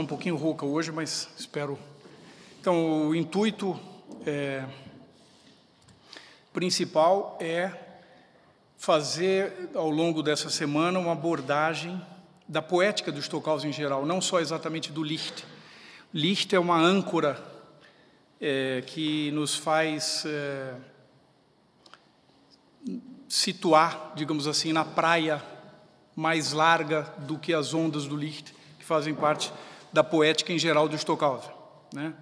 explicação um pouquinho rouca hoje, mas espero. Então, o intuito é, principal é fazer, ao longo dessa semana, uma abordagem da poética do Stockhausen em geral, não só exatamente do Licht. Licht é uma âncora é, que nos faz é, situar, digamos assim, na praia mais larga do que as ondas do Licht, que fazem parte da poética em geral do Stockhausen. Né?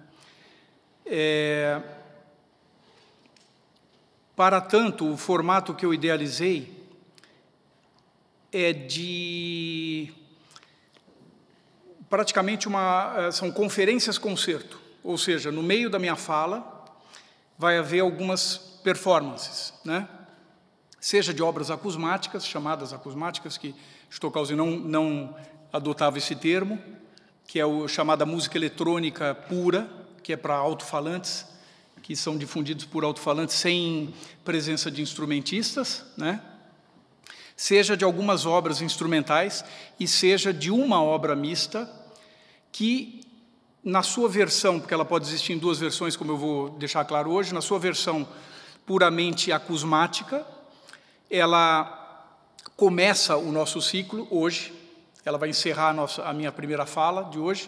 É... Para tanto, o formato que eu idealizei é de praticamente uma é, são conferências concerto, ou seja, no meio da minha fala vai haver algumas performances, né? Seja de obras acusmáticas, chamadas acusmáticas, que Stockhausen não, não adotava esse termo, que é o chamada música eletrônica pura, que é para alto-falantes, que são difundidos por alto-falantes sem presença de instrumentistas, né? seja de algumas obras instrumentais e seja de uma obra mista, que na sua versão, porque ela pode existir em duas versões, como eu vou deixar claro hoje, na sua versão puramente acusmática, ela começa o nosso ciclo hoje ela vai encerrar a, nossa, a minha primeira fala de hoje.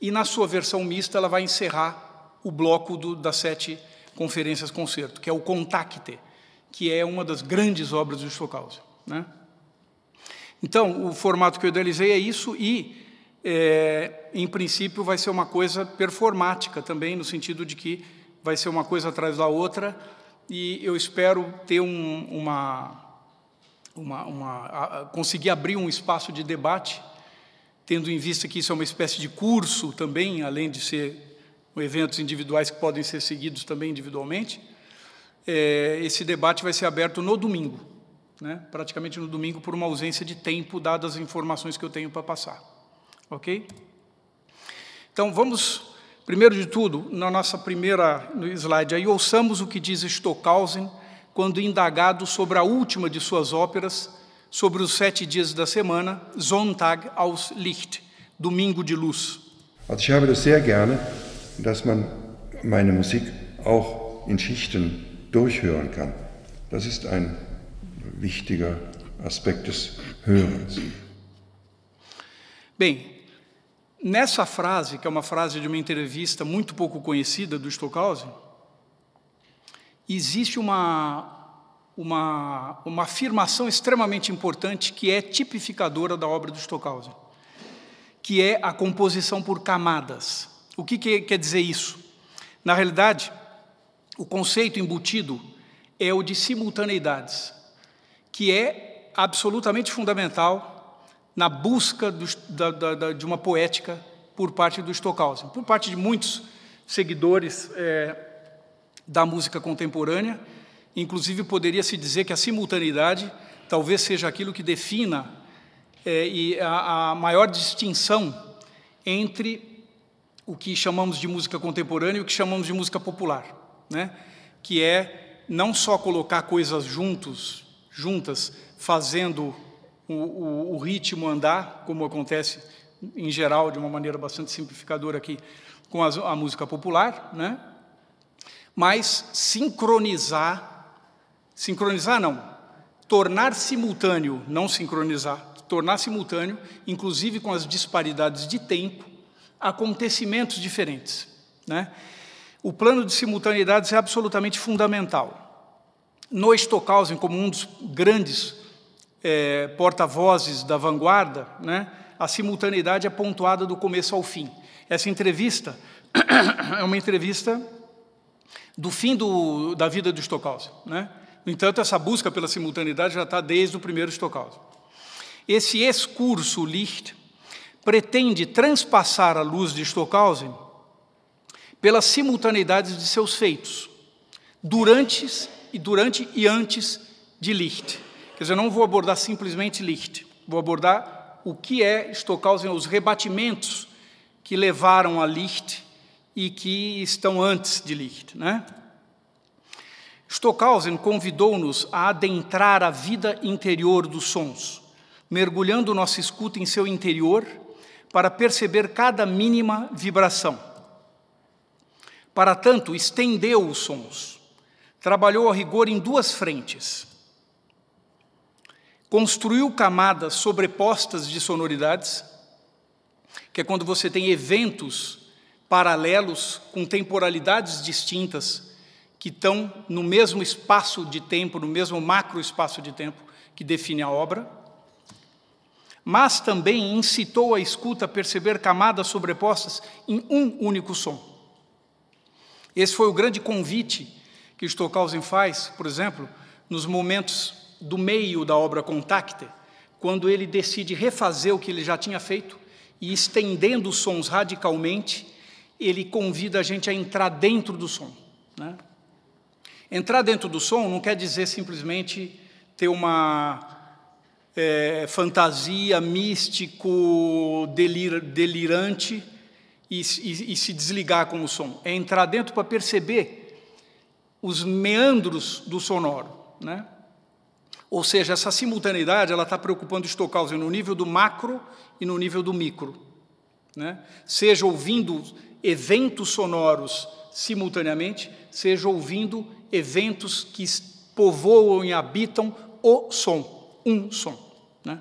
E na sua versão mista, ela vai encerrar o bloco do, das sete conferências concerto, que é o Contacte, que é uma das grandes obras do Stockhausen. Né? Então, o formato que eu idealizei é isso e, é, em princípio, vai ser uma coisa performática também, no sentido de que vai ser uma coisa atrás da outra e eu espero ter um, uma uma, uma a, conseguir abrir um espaço de debate, tendo em vista que isso é uma espécie de curso também, além de ser eventos individuais que podem ser seguidos também individualmente. É, esse debate vai ser aberto no domingo, né? praticamente no domingo, por uma ausência de tempo, dadas as informações que eu tenho para passar. Ok? Então, vamos, primeiro de tudo, na nossa primeira slide aí, ouçamos o que diz Stockhausen quando indagado sobre a última de suas óperas, sobre os sete dias da semana, Sonntag aus Licht, Domingo de Luz. Also ich habe das sehr gerne, dass man meine Musik auch in Schichten durchhören kann. Das ist ein wichtiger Aspekt des Hörens. Bem, nessa frase, que é uma frase de uma entrevista muito pouco conhecida do Stockhausen, existe uma, uma, uma afirmação extremamente importante que é tipificadora da obra do Stockhausen, que é a composição por camadas. O que, que quer dizer isso? Na realidade, o conceito embutido é o de simultaneidades, que é absolutamente fundamental na busca do, da, da, de uma poética por parte do Stockhausen, por parte de muitos seguidores é, da música contemporânea. Inclusive, poderia-se dizer que a simultaneidade talvez seja aquilo que defina é, a, a maior distinção entre o que chamamos de música contemporânea e o que chamamos de música popular, né? que é não só colocar coisas juntos, juntas, fazendo o, o, o ritmo andar, como acontece em geral, de uma maneira bastante simplificadora aqui, com a, a música popular, né? mas sincronizar, sincronizar não, tornar simultâneo, não sincronizar, tornar simultâneo, inclusive com as disparidades de tempo, acontecimentos diferentes. Né? O plano de simultaneidades é absolutamente fundamental. No Stockhausen, como um dos grandes é, porta-vozes da vanguarda, né, a simultaneidade é pontuada do começo ao fim. Essa entrevista é uma entrevista do fim do, da vida de Stockhausen. Né? No entanto, essa busca pela simultaneidade já está desde o primeiro Stockhausen. Esse excurso Licht pretende transpassar a luz de Stockhausen pelas simultaneidades de seus feitos, durante e, durante e antes de Licht. Quer dizer, eu não vou abordar simplesmente Licht, vou abordar o que é Stockhausen, os rebatimentos que levaram a Licht e que estão antes de Licht. Né? Stockhausen convidou-nos a adentrar a vida interior dos sons, mergulhando nossa escuta em seu interior para perceber cada mínima vibração. Para tanto, estendeu os sons, trabalhou a rigor em duas frentes. Construiu camadas sobrepostas de sonoridades, que é quando você tem eventos paralelos com temporalidades distintas que estão no mesmo espaço de tempo, no mesmo macro espaço de tempo que define a obra, mas também incitou a escuta a perceber camadas sobrepostas em um único som. Esse foi o grande convite que Stockhausen faz, por exemplo, nos momentos do meio da obra Contacte, quando ele decide refazer o que ele já tinha feito e estendendo os sons radicalmente ele convida a gente a entrar dentro do som. Né? Entrar dentro do som não quer dizer simplesmente ter uma é, fantasia, místico, delir, delirante e, e, e se desligar com o som. É entrar dentro para perceber os meandros do sonoro. Né? Ou seja, essa simultaneidade ela está preocupando Stockhausen no nível do macro e no nível do micro. Né? Seja ouvindo eventos sonoros simultaneamente, seja ouvindo eventos que povoam e habitam o som, um som. Né?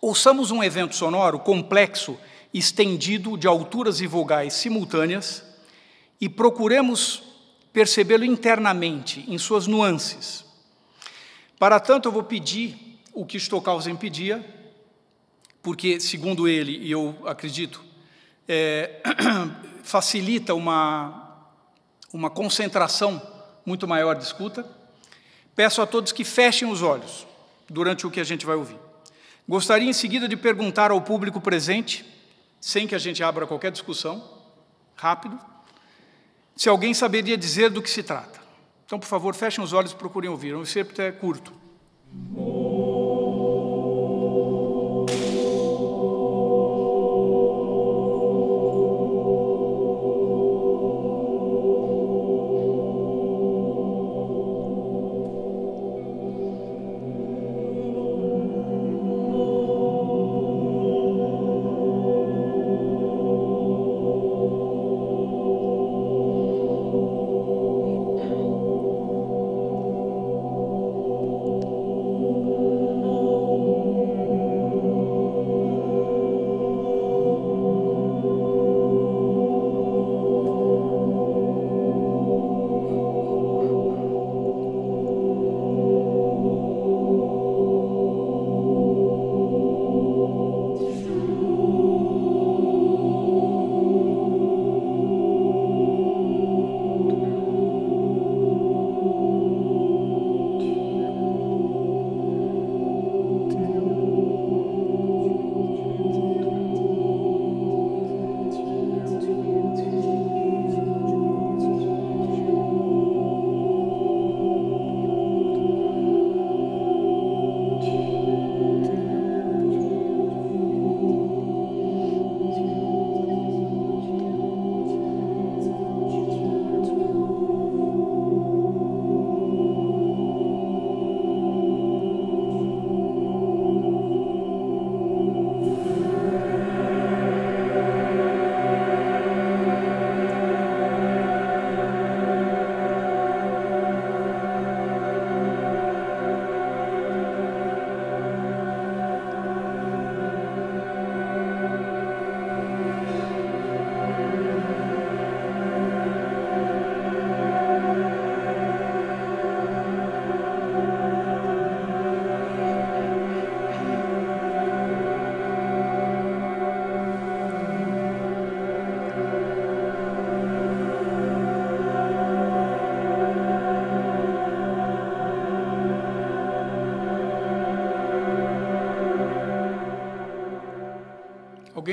Ouçamos um evento sonoro complexo, estendido de alturas e vogais simultâneas, e procuremos percebê-lo internamente, em suas nuances. Para tanto, eu vou pedir o que Stockhausen pedia, porque, segundo ele, e eu acredito, é, facilita uma, uma concentração muito maior de escuta. Peço a todos que fechem os olhos durante o que a gente vai ouvir. Gostaria em seguida de perguntar ao público presente, sem que a gente abra qualquer discussão, rápido, se alguém saberia dizer do que se trata. Então, por favor, fechem os olhos e procurem ouvir. O um excerto é curto. Oh.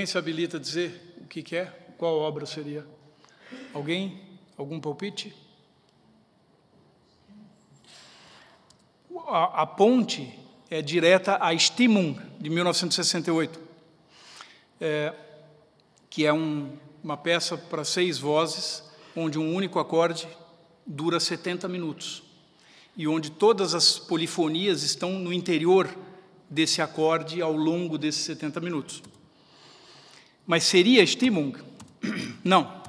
Alguém se habilita a dizer o que, que é? Qual obra seria? Alguém? Algum palpite? A, a ponte é direta a Stimum, de 1968, é, que é um, uma peça para seis vozes, onde um único acorde dura 70 minutos e onde todas as polifonias estão no interior desse acorde ao longo desses 70 minutos. Mas seria Stimmung? Não.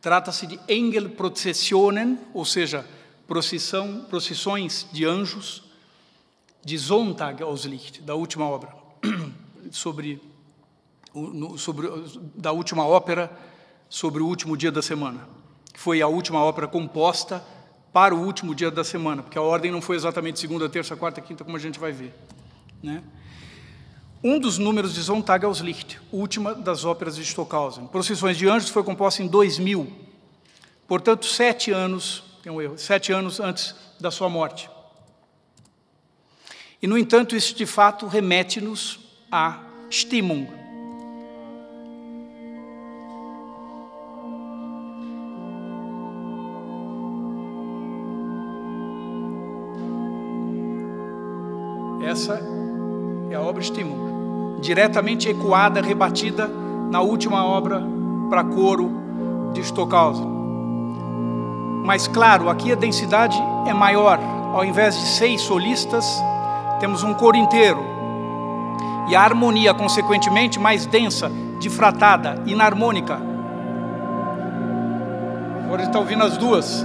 Trata-se de Engelprozessionen, ou seja, procissão, procissões de anjos, de Sonntag aus Licht, da última obra, sobre, sobre, da última ópera sobre o último dia da semana. Foi a última ópera composta para o último dia da semana, porque a ordem não foi exatamente segunda, terça, quarta, quinta, como a gente vai ver. Né? Um dos números de Sontag aus Licht, última das óperas de Stockhausen. Procissões de Anjos foi composta em 2000, portanto, sete anos, tem um erro, sete anos antes da sua morte. E, no entanto, isso de fato remete-nos a Stimmung. Essa é a obra Stimmung diretamente ecoada, rebatida na última obra para coro de Stockhausen. Mas claro, aqui a densidade é maior. Ao invés de seis solistas, temos um coro inteiro. E a harmonia, consequentemente, mais densa, difratada, inarmônica. Agora está ouvindo as duas.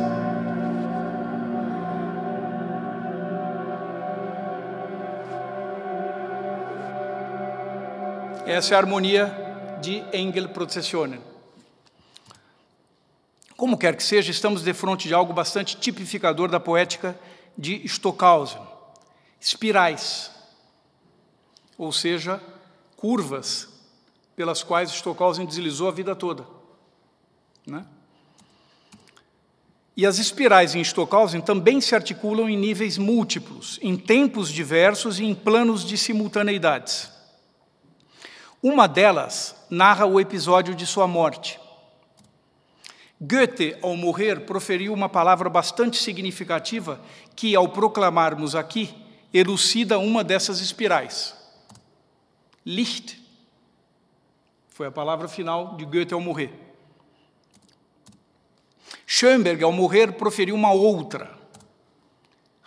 Essa é a harmonia de Engel Prozessionen. Como quer que seja, estamos de frente de algo bastante tipificador da poética de Stockhausen. Espirais, ou seja, curvas pelas quais Stockhausen deslizou a vida toda. Né? E as espirais em Stockhausen também se articulam em níveis múltiplos, em tempos diversos e em planos de simultaneidades. Uma delas narra o episódio de sua morte. Goethe, ao morrer, proferiu uma palavra bastante significativa que, ao proclamarmos aqui, elucida uma dessas espirais. Licht foi a palavra final de Goethe ao morrer. Schoenberg, ao morrer, proferiu uma outra,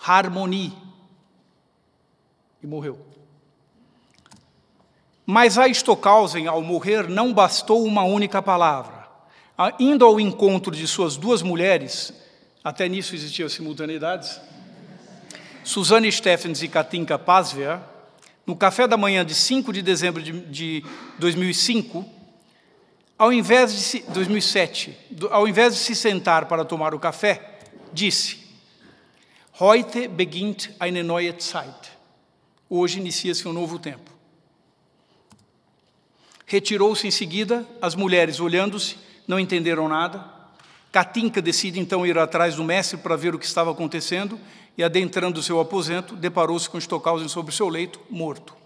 harmonie, e morreu. Mas a Stockhausen, ao morrer, não bastou uma única palavra. Ah, indo ao encontro de suas duas mulheres, até nisso existiam simultaneidades, Suzanne Steffens e Katinka Pazvia, no café da manhã de 5 de dezembro de, de 2005, ao invés de 2007, ao invés de se sentar para tomar o café, disse: Heute beginnt eine neue Zeit. Hoje inicia-se um novo tempo. Retirou-se em seguida, as mulheres, olhando-se, não entenderam nada. Catinca decide então ir atrás do mestre para ver o que estava acontecendo e, adentrando seu aposento, deparou-se com Stockhausen sobre seu leito, morto.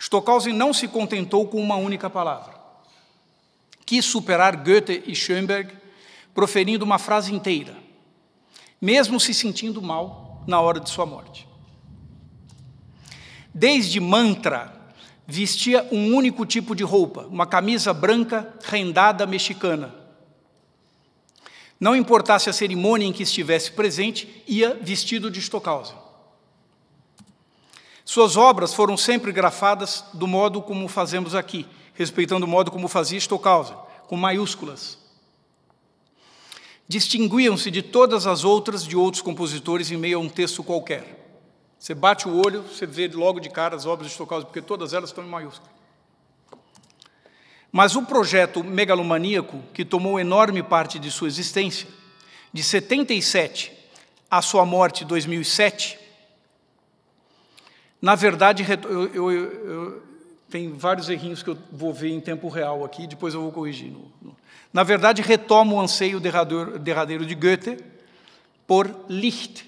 Stockhausen não se contentou com uma única palavra. Quis superar Goethe e Schoenberg, proferindo uma frase inteira, mesmo se sentindo mal na hora de sua morte. Desde mantra, vestia um único tipo de roupa, uma camisa branca rendada mexicana. Não importasse a cerimônia em que estivesse presente, ia vestido de Stockhausen. Suas obras foram sempre grafadas do modo como fazemos aqui, respeitando o modo como fazia Stockhausen, com maiúsculas. Distinguiam-se de todas as outras de outros compositores em meio a um texto qualquer. Você bate o olho, você vê logo de cara as obras de Stockhausen, porque todas elas estão em maiúsculo. Mas o projeto megalomaníaco, que tomou enorme parte de sua existência, de 77 à sua morte em 2007, na verdade, eu, eu, eu, tem vários errinhos que eu vou ver em tempo real aqui, depois eu vou corrigir. Na verdade, retoma o anseio derradeiro de Goethe por Licht,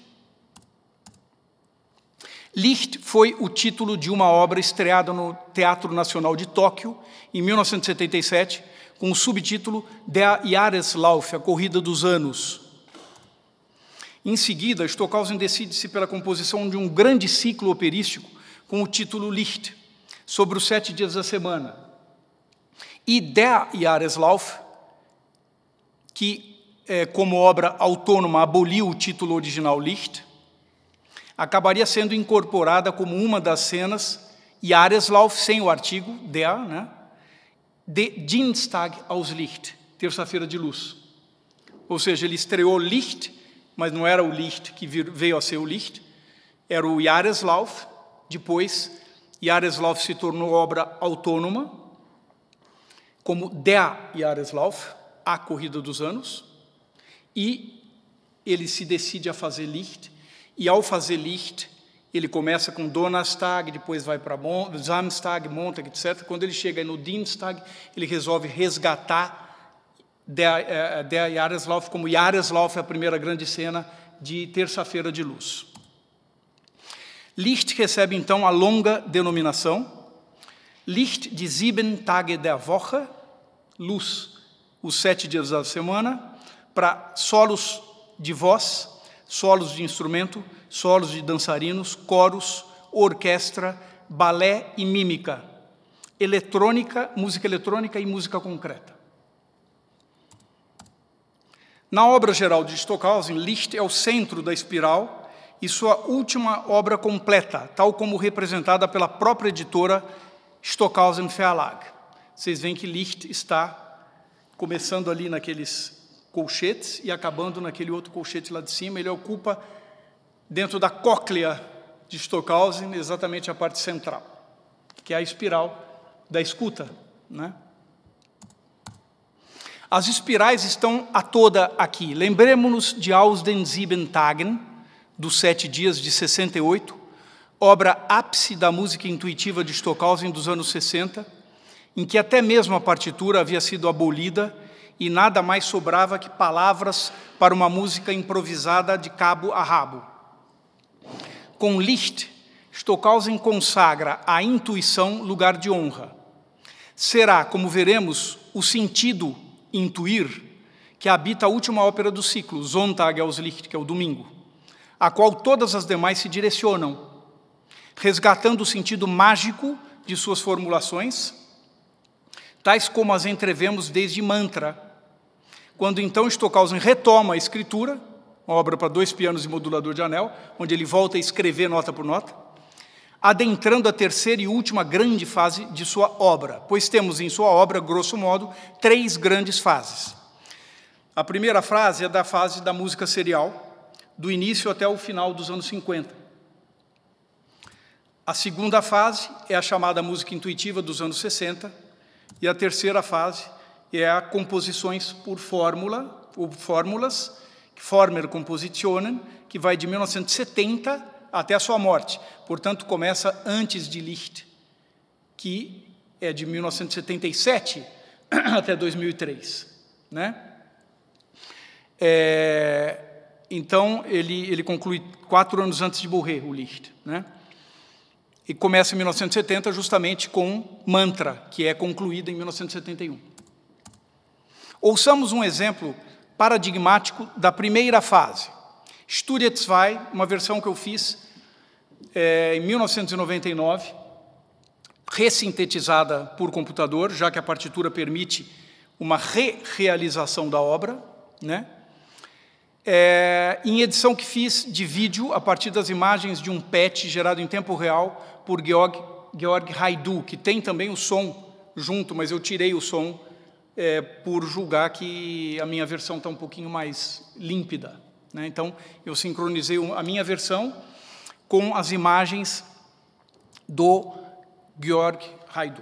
Licht foi o título de uma obra estreada no Teatro Nacional de Tóquio, em 1977, com o subtítulo Der Jahreslauf, a Corrida dos Anos. Em seguida, Stockhausen decide-se pela composição de um grande ciclo operístico com o título Licht, sobre os sete dias da semana. E Der Jahreslauf, que eh, como obra autônoma aboliu o título original Licht, acabaria sendo incorporada como uma das cenas e Areslauf, sem o artigo, der, né, de Dienstag aus Licht, terça-feira de luz. Ou seja, ele estreou Licht, mas não era o Licht que veio a ser o Licht, era o Jareslauf. Depois, Jareslauf se tornou obra autônoma, como Der Jareslauf, A Corrida dos Anos, e ele se decide a fazer Licht, e ao fazer Licht, ele começa com Donnerstag, depois vai para Samstag, Montag, etc. Quando ele chega no Dienstag, ele resolve resgatar Der, eh, eh, der Jareslauf, como Jareslauf é a primeira grande cena de Terça-feira de Luz. Licht recebe então a longa denominação Licht de sieben Tage der Woche, luz, os sete dias da semana, para solos de voz, solos de instrumento, solos de dançarinos, coros, orquestra, balé e mímica, eletrônica, música eletrônica e música concreta. Na obra geral de Stockhausen, Liszt é o centro da espiral e sua última obra completa, tal como representada pela própria editora Stockhausen Verlag. Vocês veem que Liszt está começando ali naqueles colchetes e acabando naquele outro colchete lá de cima. Ele ocupa, dentro da cóclea de Stockhausen, exatamente a parte central, que é a espiral da escuta. Né? As espirais estão a toda aqui. Lembremos-nos de den Sieben Tagen, dos Sete Dias de 68, obra ápice da música intuitiva de Stockhausen dos anos 60, em que até mesmo a partitura havia sido abolida e nada mais sobrava que palavras para uma música improvisada de cabo a rabo. Com Liszt, Stockhausen consagra à intuição lugar de honra. Será, como veremos, o sentido intuir que habita a última ópera do ciclo, Sonntag aus Licht, que é o domingo, a qual todas as demais se direcionam, resgatando o sentido mágico de suas formulações, tais como as entrevemos desde mantra, quando então Stockhausen retoma a escritura, uma obra para dois pianos e modulador de anel, onde ele volta a escrever nota por nota, adentrando a terceira e última grande fase de sua obra, pois temos em sua obra, grosso modo, três grandes fases. A primeira fase é da fase da música serial, do início até o final dos anos 50. A segunda fase é a chamada música intuitiva dos anos 60, e a terceira fase é a composições por fórmula, ou fórmulas, Former Compositionen, que vai de 1970 até a sua morte. Portanto, começa antes de Licht, que é de 1977 até 2003, né? É, então ele ele conclui quatro anos antes de morrer o Licht, né? E começa em 1970 justamente com Mantra, que é concluída em 1971. Ouçamos um exemplo paradigmático da primeira fase. Studie Zwei, uma versão que eu fiz é, em 1999, ressintetizada por computador, já que a partitura permite uma re-realização da obra, né? É, em edição que fiz de vídeo a partir das imagens de um PET gerado em tempo real por Georg, Georg Haidu, que tem também o som junto, mas eu tirei o som é, por julgar que a minha versão está um pouquinho mais límpida. Né? Então, eu sincronizei a minha versão com as imagens do Georg Haidu.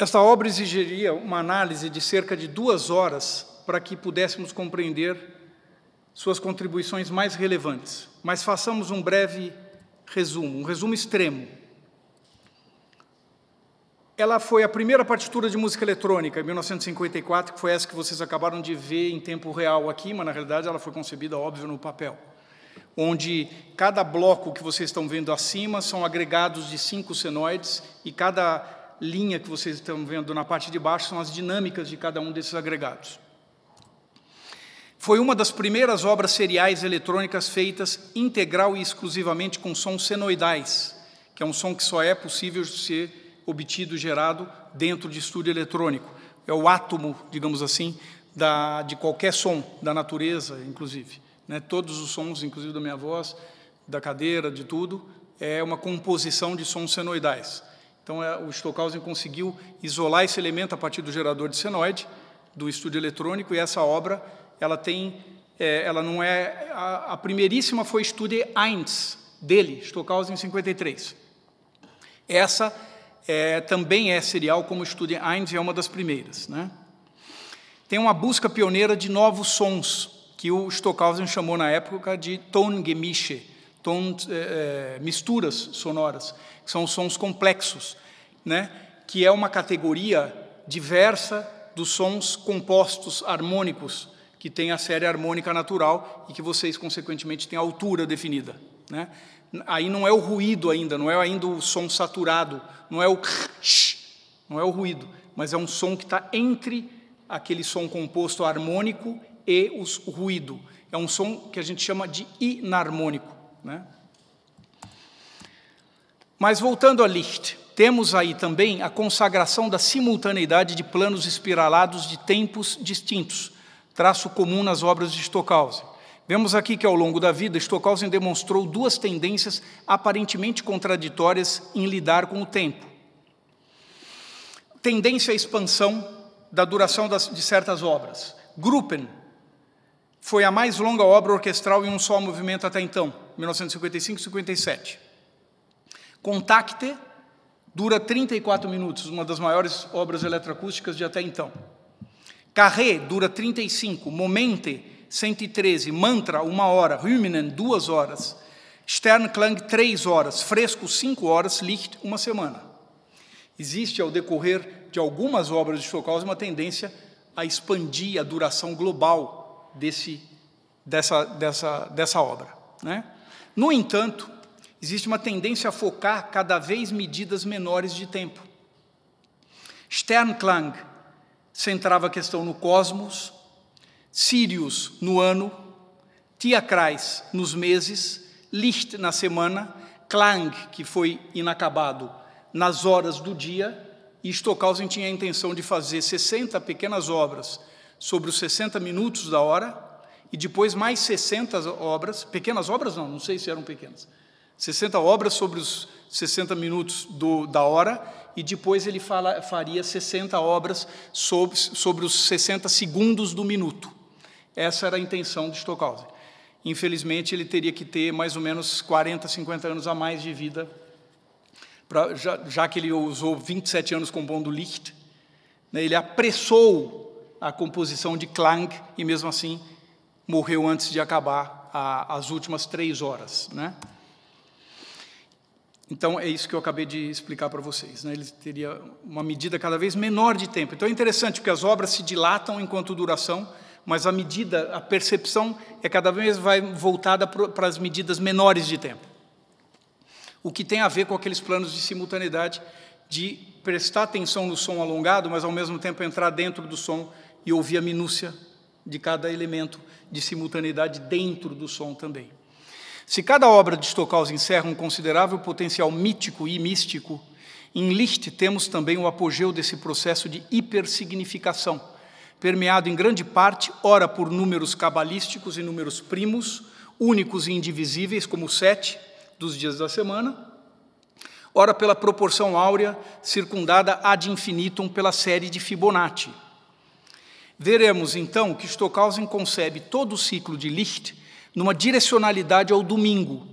Esta obra exigiria uma análise de cerca de duas horas para que pudéssemos compreender suas contribuições mais relevantes, mas façamos um breve resumo, um resumo extremo ela foi a primeira partitura de música eletrônica, em 1954, que foi essa que vocês acabaram de ver em tempo real aqui, mas na realidade ela foi concebida, óbvio, no papel. Onde cada bloco que vocês estão vendo acima são agregados de cinco senoides e cada linha que vocês estão vendo na parte de baixo são as dinâmicas de cada um desses agregados. Foi uma das primeiras obras seriais eletrônicas feitas integral e exclusivamente com sons senoidais, que é um som que só é possível ser obtido, gerado dentro de estúdio eletrônico. É o átomo, digamos assim, da, de qualquer som, da natureza, inclusive. Né? Todos os sons, inclusive da minha voz, da cadeira, de tudo, é uma composição de sons senoidais. Então, é, o Stockhausen conseguiu isolar esse elemento a partir do gerador de senoide, do estúdio eletrônico, e essa obra ela tem é, ela não é a, a primeiríssima foi Studie Heinz dele, Stockhausen 53. Essa é, também é serial, como o Studio Heinz é uma das primeiras. Né? Tem uma busca pioneira de novos sons, que o Stockhausen chamou na época de Tongemische, ton, é, é, misturas sonoras, que são sons complexos, né? que é uma categoria diversa dos sons compostos harmônicos, que tem a série harmônica natural e que vocês, consequentemente, têm a altura definida. Né? Aí não é o ruído ainda, não é ainda o som saturado, não é o não é o ruído, mas é um som que está entre aquele som composto harmônico e o ruído. É um som que a gente chama de inarmônico. Né? Mas voltando a Licht, temos aí também a consagração da simultaneidade de planos espiralados de tempos distintos, traço comum nas obras de Stockhausen. Vemos aqui que ao longo da vida, Stockhausen demonstrou duas tendências aparentemente contraditórias em lidar com o tempo. Tendência à expansão da duração das, de certas obras. Gruppen foi a mais longa obra orquestral em um só movimento até então, 1955-57. Contacte dura 34 minutos, uma das maiores obras eletroacústicas de até então. Carré dura 35, Momente 113, Mantra, uma hora, Hymnen, duas horas, Sternklang, três horas, Fresco, cinco horas, Licht, uma semana. Existe, ao decorrer de algumas obras de Stockhausen, uma tendência a expandir a duração global desse, dessa, dessa, dessa obra. Né? No entanto, existe uma tendência a focar cada vez medidas menores de tempo. Sternklang centrava a questão no cosmos, Sírios no ano, Tiacrais nos meses, List na semana, Klang, que foi inacabado, nas horas do dia, e Stockhausen tinha a intenção de fazer 60 pequenas obras sobre os 60 minutos da hora, e depois mais 60 obras, pequenas obras não, não sei se eram pequenas, 60 obras sobre os 60 minutos do, da hora, e depois ele fala, faria 60 obras sobre, sobre os 60 segundos do minuto. Essa era a intenção de Stockhausen. Infelizmente, ele teria que ter mais ou menos 40, 50 anos a mais de vida, pra, já, já, que ele usou 27 anos com o do Licht. Né, ele apressou a composição de Klang e, mesmo assim, morreu antes de acabar a, as últimas três horas. Né? Então, é isso que eu acabei de explicar para vocês. Né? Ele teria uma medida cada vez menor de tempo. Então, é interessante, porque as obras se dilatam enquanto duração mas a medida, a percepção é cada vez vai voltada para as medidas menores de tempo. O que tem a ver com aqueles planos de simultaneidade de prestar atenção no som alongado, mas ao mesmo tempo entrar dentro do som e ouvir a minúcia de cada elemento de simultaneidade dentro do som também. Se cada obra de Stockhausen encerra um considerável potencial mítico e místico, em Liszt temos também o apogeu desse processo de hipersignificação permeado em grande parte, ora, por números cabalísticos e números primos, únicos e indivisíveis, como o sete dos dias da semana, ora, pela proporção áurea, circundada ad infinitum pela série de Fibonacci. Veremos, então, que Stockhausen concebe todo o ciclo de Licht numa direcionalidade ao domingo,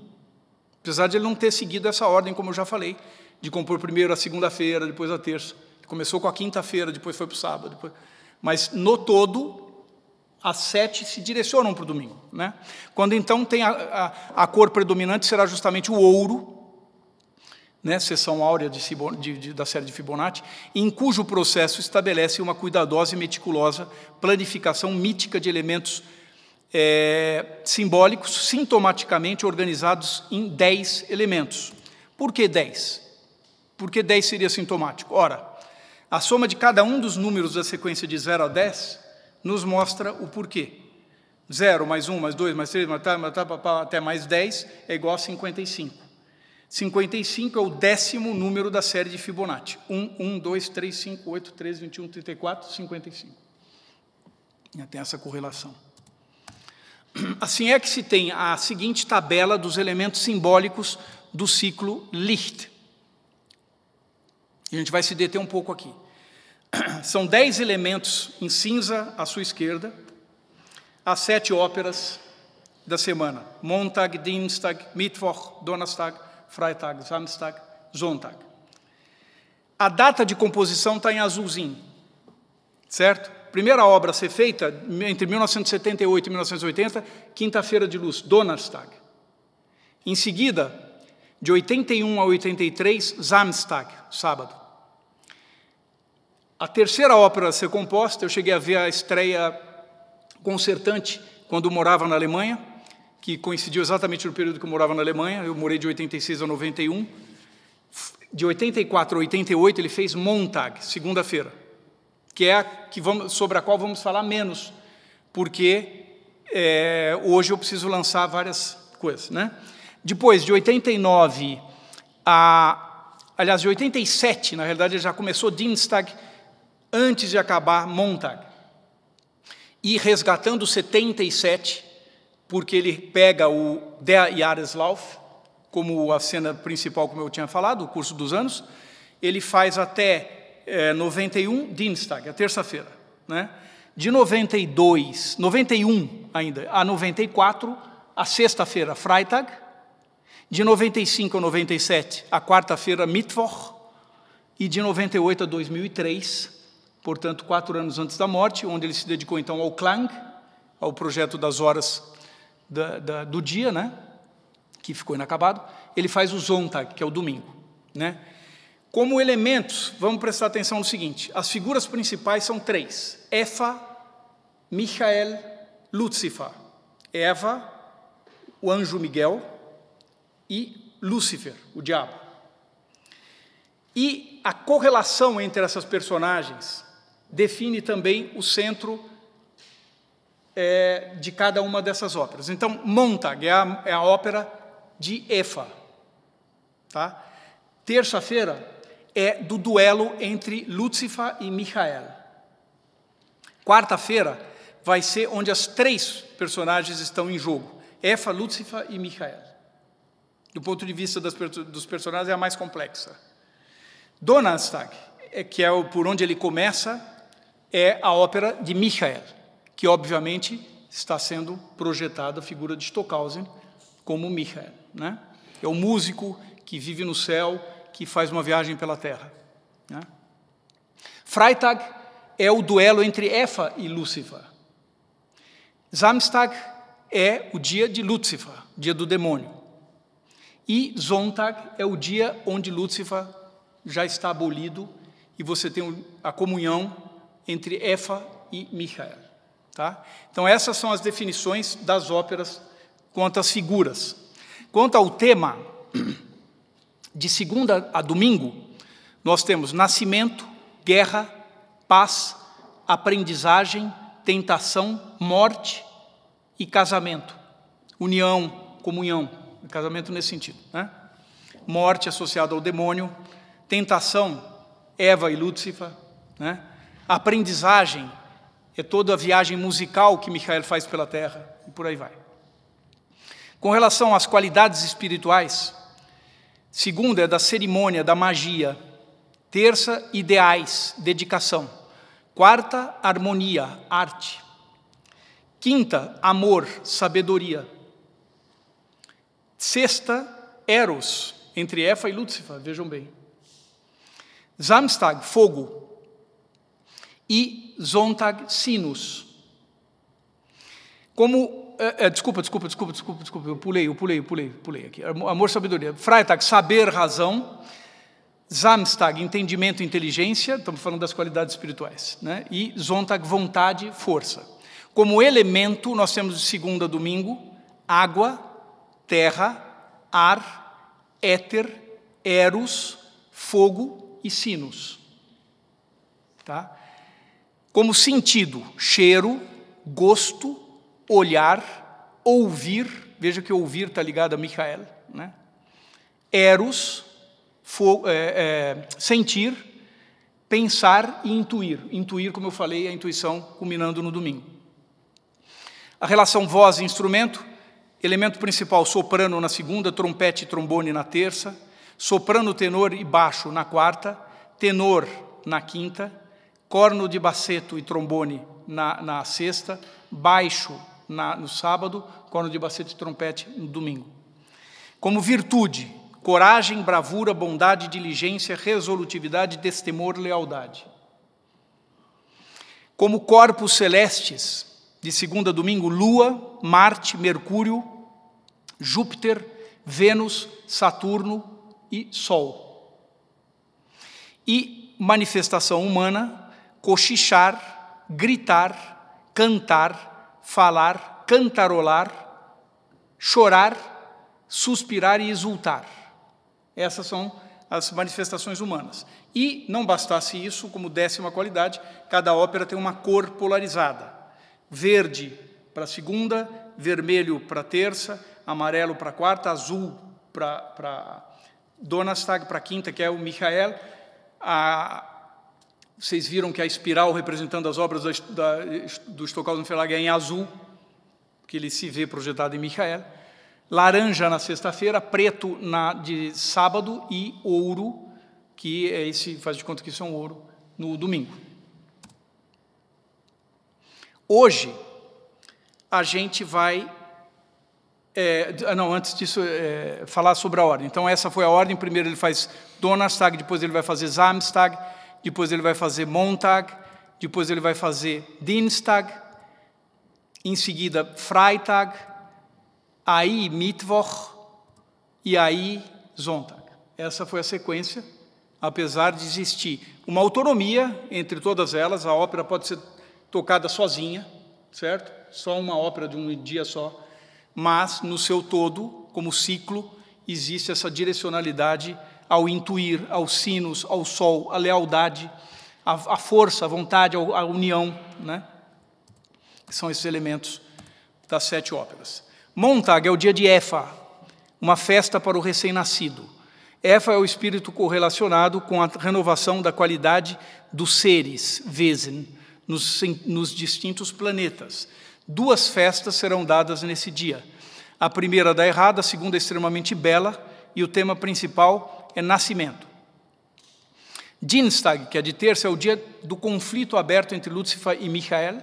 apesar de ele não ter seguido essa ordem, como eu já falei, de compor primeiro a segunda-feira, depois a terça. Começou com a quinta-feira, depois foi para o sábado. Depois... Mas no todo, as sete se direcionam para o domingo. Né? Quando então tem a, a, a cor predominante será justamente o ouro, né, seção áurea de, de, de, da série de Fibonacci, em cujo processo estabelece uma cuidadosa e meticulosa planificação mítica de elementos é, simbólicos, sintomaticamente organizados em dez elementos. Por que dez? Por que dez seria sintomático? Ora, a soma de cada um dos números da sequência de 0 a 10 nos mostra o porquê. 0 mais 1, mais 2, mais 3, mais, tá, mais, tá, até mais 10 é igual a 55. 55 é o décimo número da série de Fibonacci. 1, 1, 2, 3, 5, 8, 13, 21, 34, 55. Tem essa correlação. Assim é que se tem a seguinte tabela dos elementos simbólicos do ciclo Licht. A gente vai se deter um pouco aqui. São dez elementos em cinza à sua esquerda, as sete óperas da semana: Montag, Dienstag, Mittwoch, Donnerstag, Freitag, Samstag, Sonntag. A data de composição está em azulzinho, certo? Primeira obra a ser feita entre 1978 e 1980, Quinta-feira de Luz, Donnerstag. Em seguida, de 81 a 83, Samstag, sábado. A terceira ópera a ser composta, eu cheguei a ver a estreia concertante quando morava na Alemanha, que coincidiu exatamente no período que eu morava na Alemanha. Eu morei de 86 a 91. De 84 a 88 ele fez Montag, segunda-feira, que é a que vamos, sobre a qual vamos falar menos, porque é, hoje eu preciso lançar várias coisas, né? Depois de 89 a aliás de 87, na realidade ele já começou Dienstag antes de acabar Montag. E resgatando 77, porque ele pega o Der Jahreslauf, como a cena principal, como eu tinha falado, o curso dos anos, ele faz até é, eh, 91, Dienstag, a terça-feira. Né? De 92, 91 ainda, a 94, a sexta-feira, Freitag. De 95 a 97, a quarta-feira, Mittwoch. E de 98 a 2003, portanto, quatro anos antes da morte, onde ele se dedicou então ao Klang, ao projeto das horas da, da, do dia, né? que ficou inacabado, ele faz o Zontag, que é o domingo. Né? Como elementos, vamos prestar atenção no seguinte: as figuras principais são três: Efa, Michael, Lúcifer. Eva, o anjo Miguel, e Lúcifer, o diabo. E a correlação entre essas personagens define também o centro é, de cada uma dessas óperas. Então, Montag é a, é a ópera de Efa. Tá? Terça-feira é do duelo entre Lúcifa e Michael. Quarta-feira vai ser onde as três personagens estão em jogo: Efa, Lúcifa e Michael. Do ponto de vista das, dos personagens, é a mais complexa. Donnerstag, é, que é o, por onde ele começa, é a ópera de Michael, que obviamente está sendo projetada a figura de Stockhausen como Michael. Né? É o músico que vive no céu, que faz uma viagem pela terra. Né? Freitag é o duelo entre Efa e Lúcifer. Samstag é o dia de Lúcifer, dia do demônio. E Zontag é o dia onde Lúcifer já está abolido e você tem a comunhão entre Efa e Michael. Tá? Então, essas são as definições das óperas quanto às figuras. Quanto ao tema, de segunda a domingo, nós temos nascimento, guerra, paz, aprendizagem, tentação, morte e casamento. União, comunhão, casamento nesse sentido. Né? Morte associada ao demônio, tentação, Eva e Lúcifer, né? A aprendizagem é toda a viagem musical que Michael faz pela terra e por aí vai. Com relação às qualidades espirituais, segunda é da cerimônia, da magia, terça, ideais, dedicação, quarta, harmonia, arte, quinta, amor, sabedoria, sexta, eros, entre Efa e Lúcifer, vejam bem, Zamstag, fogo, e Zontag Sinus. Como. Eh, eh, desculpa, desculpa, desculpa, desculpa, desculpa, eu pulei, eu pulei, eu pulei, pulei aqui. Amor, sabedoria. Freitag, saber, razão. Samstag, entendimento, inteligência, estamos falando das qualidades espirituais, né? e Zontag, vontade, força. Como elemento, nós temos de segunda domingo, água, terra, ar, éter, eros, fogo e sinos. Tá? como sentido, cheiro, gosto, olhar, ouvir, veja que ouvir está ligado a Michael, né? eros, é, é, sentir, pensar e intuir. Intuir, como eu falei, é a intuição culminando no domingo. A relação voz e instrumento, elemento principal soprano na segunda, trompete e trombone na terça, soprano, tenor e baixo na quarta, tenor na quinta, corno de baceto e trombone na, na sexta, baixo na, no sábado, corno de baceto e trompete no domingo. Como virtude, coragem, bravura, bondade, diligência, resolutividade, destemor, lealdade. Como corpos celestes, de segunda a domingo, Lua, Marte, Mercúrio, Júpiter, Vênus, Saturno e Sol. E manifestação humana, cochichar, gritar, cantar, falar, cantarolar, chorar, suspirar e exultar. Essas são as manifestações humanas. E, não bastasse isso, como décima qualidade, cada ópera tem uma cor polarizada: verde para a segunda, vermelho para a terça, amarelo para a quarta, azul para Donastag, para a quinta, que é o Michael, a vocês viram que a espiral representando as obras da, da, do Stockhausen Verlag é em azul, que ele se vê projetado em Michael. Laranja na sexta-feira, preto na de sábado e ouro, que é esse, faz de conta que isso é um ouro, no domingo. Hoje, a gente vai. É, ah, não, antes disso, é, falar sobre a ordem. Então, essa foi a ordem. Primeiro ele faz Donnerstag, depois ele vai fazer Samstag, depois ele vai fazer Montag, depois ele vai fazer Dienstag, em seguida Freitag, aí Mittwoch e aí Sonntag. Essa foi a sequência, apesar de existir uma autonomia entre todas elas, a ópera pode ser tocada sozinha, certo? Só uma ópera de um dia só, mas no seu todo, como ciclo, existe essa direcionalidade ao intuir, aos sinos, ao sol, à lealdade, à, força, à vontade, à união, né? são esses elementos das sete óperas. Montag é o dia de Efa uma festa para o recém-nascido. Efa é o espírito correlacionado com a renovação da qualidade dos seres, Wesen, nos, nos distintos planetas. Duas festas serão dadas nesse dia. A primeira dá errada, a segunda é extremamente bela, e o tema principal é nascimento. Dienstag, que é de terça, é o dia do conflito aberto entre Lúcifer e Michael.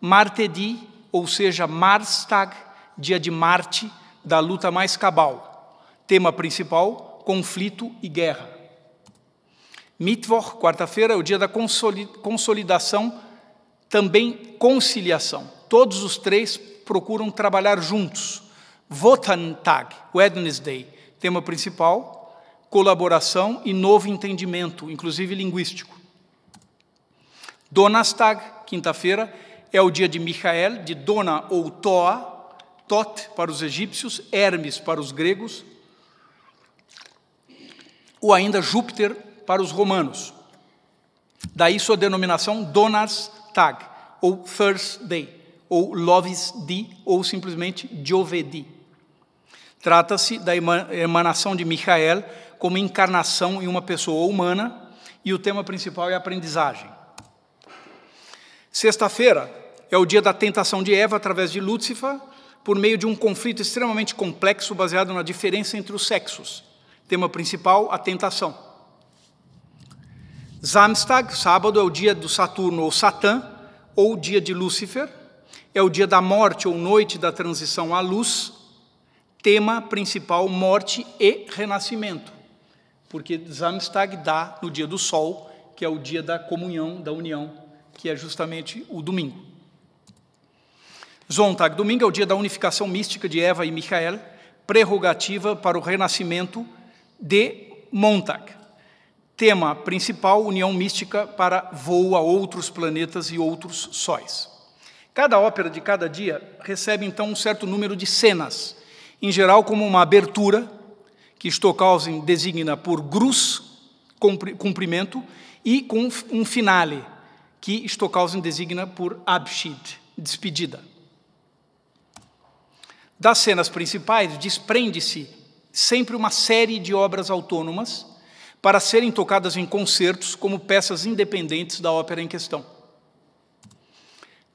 Martedi, é ou seja, Marstag, dia de Marte, da luta mais cabal. Tema principal: conflito e guerra. Mittwoch, quarta-feira, é o dia da consolidação, também conciliação. Todos os três procuram trabalhar juntos. Votantag, Wednesday, tema principal: colaboração e novo entendimento, inclusive linguístico. Donastag, quinta-feira, é o dia de Michael, de Dona ou Toa, Tot para os egípcios, Hermes para os gregos, ou ainda Júpiter para os romanos. Daí sua denominação Donas Tag, ou Thursday, ou Lovis Di, ou simplesmente Jovedi. Trata-se da emanação de Michael, como encarnação em uma pessoa humana, e o tema principal é aprendizagem. Sexta-feira é o dia da tentação de Eva através de Lúcifer, por meio de um conflito extremamente complexo baseado na diferença entre os sexos. Tema principal, a tentação. Zamstag, sábado, é o dia do Saturno ou Satã, ou o dia de Lúcifer, é o dia da morte ou noite da transição à luz, tema principal, morte e renascimento porque Samstag dá no dia do sol, que é o dia da comunhão, da união, que é justamente o domingo. Zontag, domingo é o dia da unificação mística de Eva e Michael, prerrogativa para o renascimento de Montag. Tema principal: união mística para voo a outros planetas e outros sóis. Cada ópera de cada dia recebe então um certo número de cenas, em geral como uma abertura que Stockhausen designa por grus, cumprimento, e com um finale, que Stockhausen designa por abschied, despedida. Das cenas principais, desprende-se sempre uma série de obras autônomas para serem tocadas em concertos como peças independentes da ópera em questão.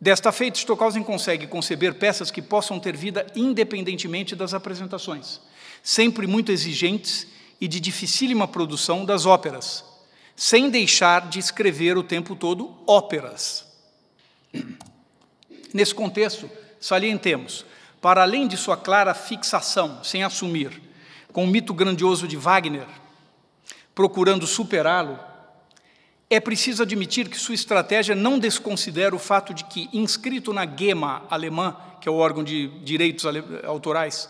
Desta feita, Stockhausen consegue conceber peças que possam ter vida independentemente das apresentações, sempre muito exigentes e de dificílima produção das óperas, sem deixar de escrever o tempo todo óperas. Nesse contexto, salientemos, para além de sua clara fixação, sem assumir, com o mito grandioso de Wagner, procurando superá-lo, é preciso admitir que sua estratégia não desconsidera o fato de que, inscrito na GEMA alemã, que é o órgão de direitos autorais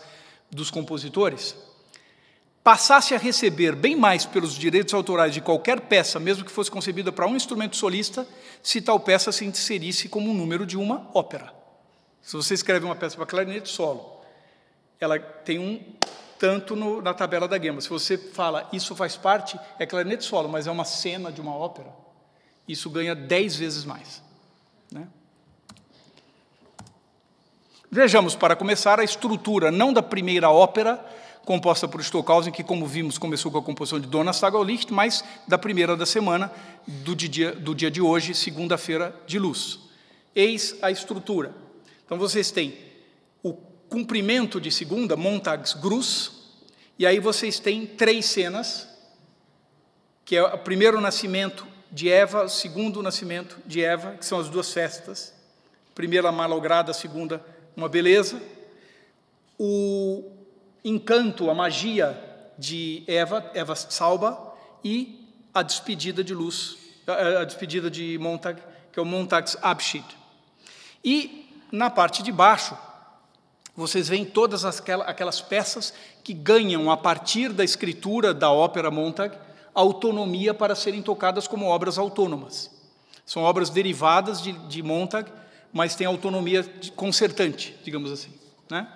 dos compositores passasse a receber bem mais pelos direitos autorais de qualquer peça, mesmo que fosse concebida para um instrumento solista, se tal peça se inserisse como um número de uma ópera. Se você escreve uma peça para clarinete solo, ela tem um tanto no, na tabela da gema. Se você fala isso faz parte, é clarinete solo, mas é uma cena de uma ópera, isso ganha dez vezes mais. Vejamos, para começar, a estrutura não da primeira ópera, composta por Stockhausen, que, como vimos, começou com a composição de Dona Stagaulicht, mas da primeira da semana, do dia, do dia de hoje, segunda-feira de luz. Eis a estrutura. Então, vocês têm o cumprimento de segunda, Montagsgruß, e aí vocês têm três cenas, que é o primeiro nascimento de Eva, o segundo nascimento de Eva, que são as duas festas, primeira malograda, segunda uma beleza. O encanto, a magia de Eva, Eva salva, e a despedida de luz, a despedida de Montag, que é o Montags Abschied. E na parte de baixo, vocês veem todas aquelas peças que ganham, a partir da escritura da ópera Montag, autonomia para serem tocadas como obras autônomas. São obras derivadas de, de Montag, mas tem autonomia concertante, digamos assim. Né?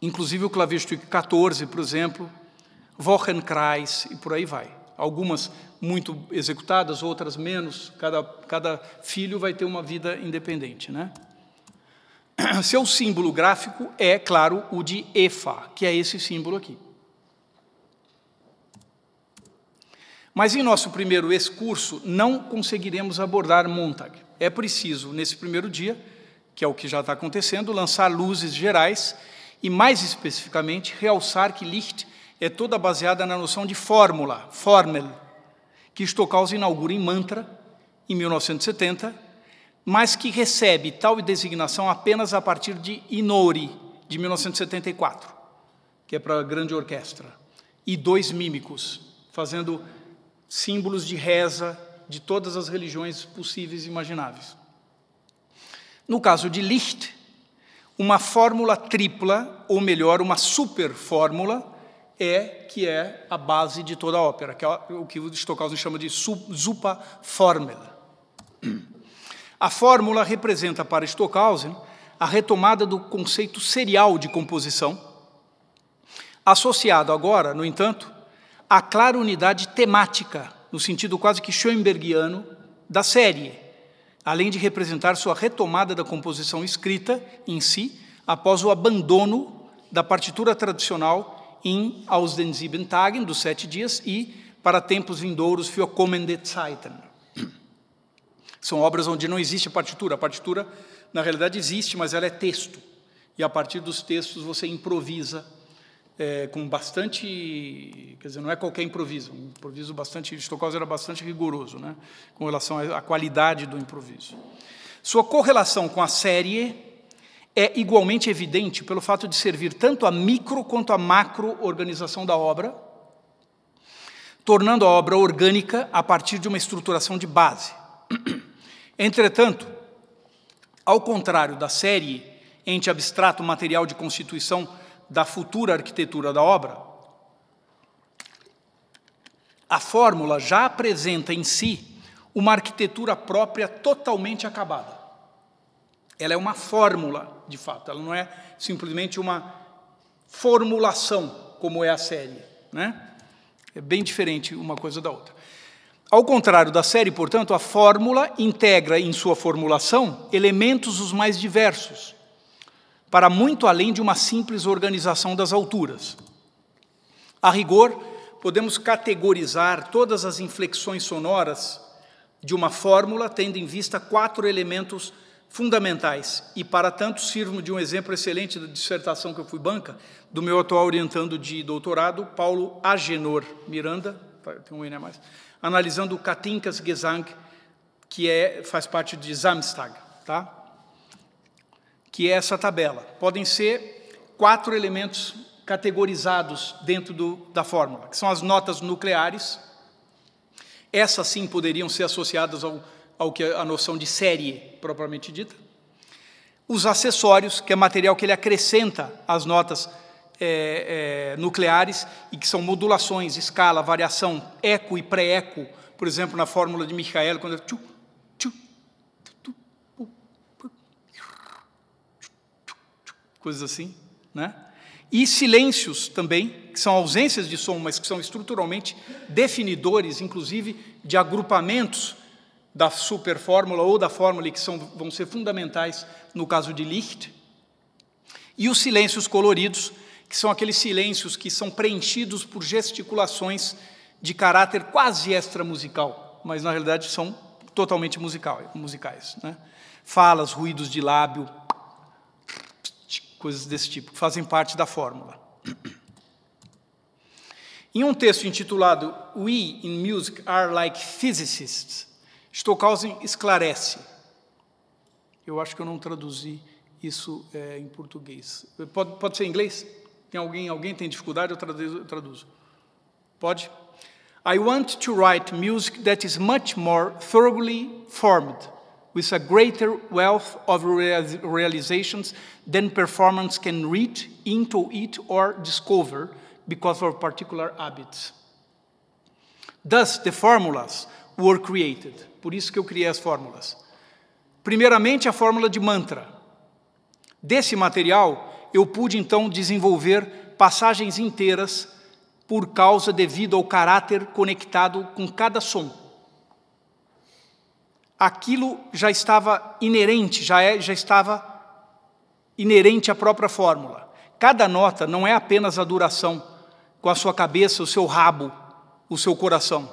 Inclusive o Klavierstück 14, por exemplo, Wochenkreis e por aí vai. Algumas muito executadas, outras menos. Cada, cada filho vai ter uma vida independente. Né? Seu símbolo gráfico é, claro, o de Efa, que é esse símbolo aqui. Mas em nosso primeiro excurso não conseguiremos abordar Montag é preciso, nesse primeiro dia, que é o que já está acontecendo, lançar luzes gerais e, mais especificamente, realçar que Licht é toda baseada na noção de fórmula, formel, que Stockhausen inaugura em Mantra, em 1970, mas que recebe tal designação apenas a partir de Inori, de 1974, que é para a grande orquestra, e dois mímicos, fazendo símbolos de reza de todas as religiões possíveis e imagináveis. No caso de Licht, uma fórmula tripla, ou melhor, uma super fórmula, é que é a base de toda a ópera, que é o que o Stockhausen chama de Zupa Formula. A fórmula representa para Stockhausen a retomada do conceito serial de composição, associado agora, no entanto, à clara unidade temática no sentido quase que Schoenbergiano, da série, além de representar sua retomada da composição escrita em si, após o abandono da partitura tradicional em Aus den Sieben Tagen, dos Sete Dias, e Para Tempos Vindouros, Für Kommende Zeiten. São obras onde não existe partitura. A partitura, na realidade, existe, mas ela é texto. E a partir dos textos você improvisa é, com bastante, quer dizer, não é qualquer improviso, um improviso bastante, Stokowski era bastante rigoroso, né, com relação à qualidade do improviso. Sua correlação com a série é igualmente evidente pelo fato de servir tanto a micro quanto a macro organização da obra, tornando a obra orgânica a partir de uma estruturação de base. Entretanto, ao contrário da série, ente abstrato material de constituição da futura arquitetura da obra. A fórmula já apresenta em si uma arquitetura própria totalmente acabada. Ela é uma fórmula, de fato, ela não é simplesmente uma formulação, como é a série. Né? É bem diferente uma coisa da outra. Ao contrário da série, portanto, a fórmula integra em sua formulação elementos os mais diversos, para muito além de uma simples organização das alturas. A rigor, podemos categorizar todas as inflexões sonoras de uma fórmula tendo em vista quatro elementos fundamentais e para tanto sirvo de um exemplo excelente da dissertação que eu fui banca do meu atual orientando de doutorado, Paulo Agenor Miranda, tem um N a mais, analisando o Katinkas Gesang, que é, faz parte de Samstag, tá? que é essa tabela. Podem ser quatro elementos categorizados dentro do, da fórmula, que são as notas nucleares. Essas sim poderiam ser associadas ao, ao que a noção de série propriamente dita. Os acessórios, que é material que ele acrescenta às notas é, é, nucleares e que são modulações, escala, variação, eco e pré-eco. Por exemplo, na fórmula de Michael, quando é tchum, coisas assim, né? E silêncios também, que são ausências de som, mas que são estruturalmente definidores, inclusive de agrupamentos da superfórmula ou da fórmula que são, vão ser fundamentais no caso de Licht. E os silêncios coloridos, que são aqueles silêncios que são preenchidos por gesticulações de caráter quase extramusical, mas na realidade são totalmente musical, musicais. Né? Falas, ruídos de lábio, coisas desse tipo, que fazem parte da fórmula. Em um texto intitulado We in Music Are Like Physicists, Stockhausen esclarece. Eu acho que eu não traduzi isso é, em português. Pode, pode ser em inglês? Tem alguém, alguém tem dificuldade? Eu traduzo, eu traduzo. Pode? I want to write music that is much more thoroughly formed with a greater wealth of realizations than performance can read into it or discover because of particular habits. Thus, the formulas were created. Por isso que eu criei as fórmulas. Primeiramente, a fórmula de mantra. Desse material, eu pude então desenvolver passagens inteiras por causa devido ao caráter conectado com cada som aquilo já estava inerente, já, é, já estava inerente à própria fórmula. Cada nota não é apenas a duração, com a sua cabeça, o seu rabo, o seu coração.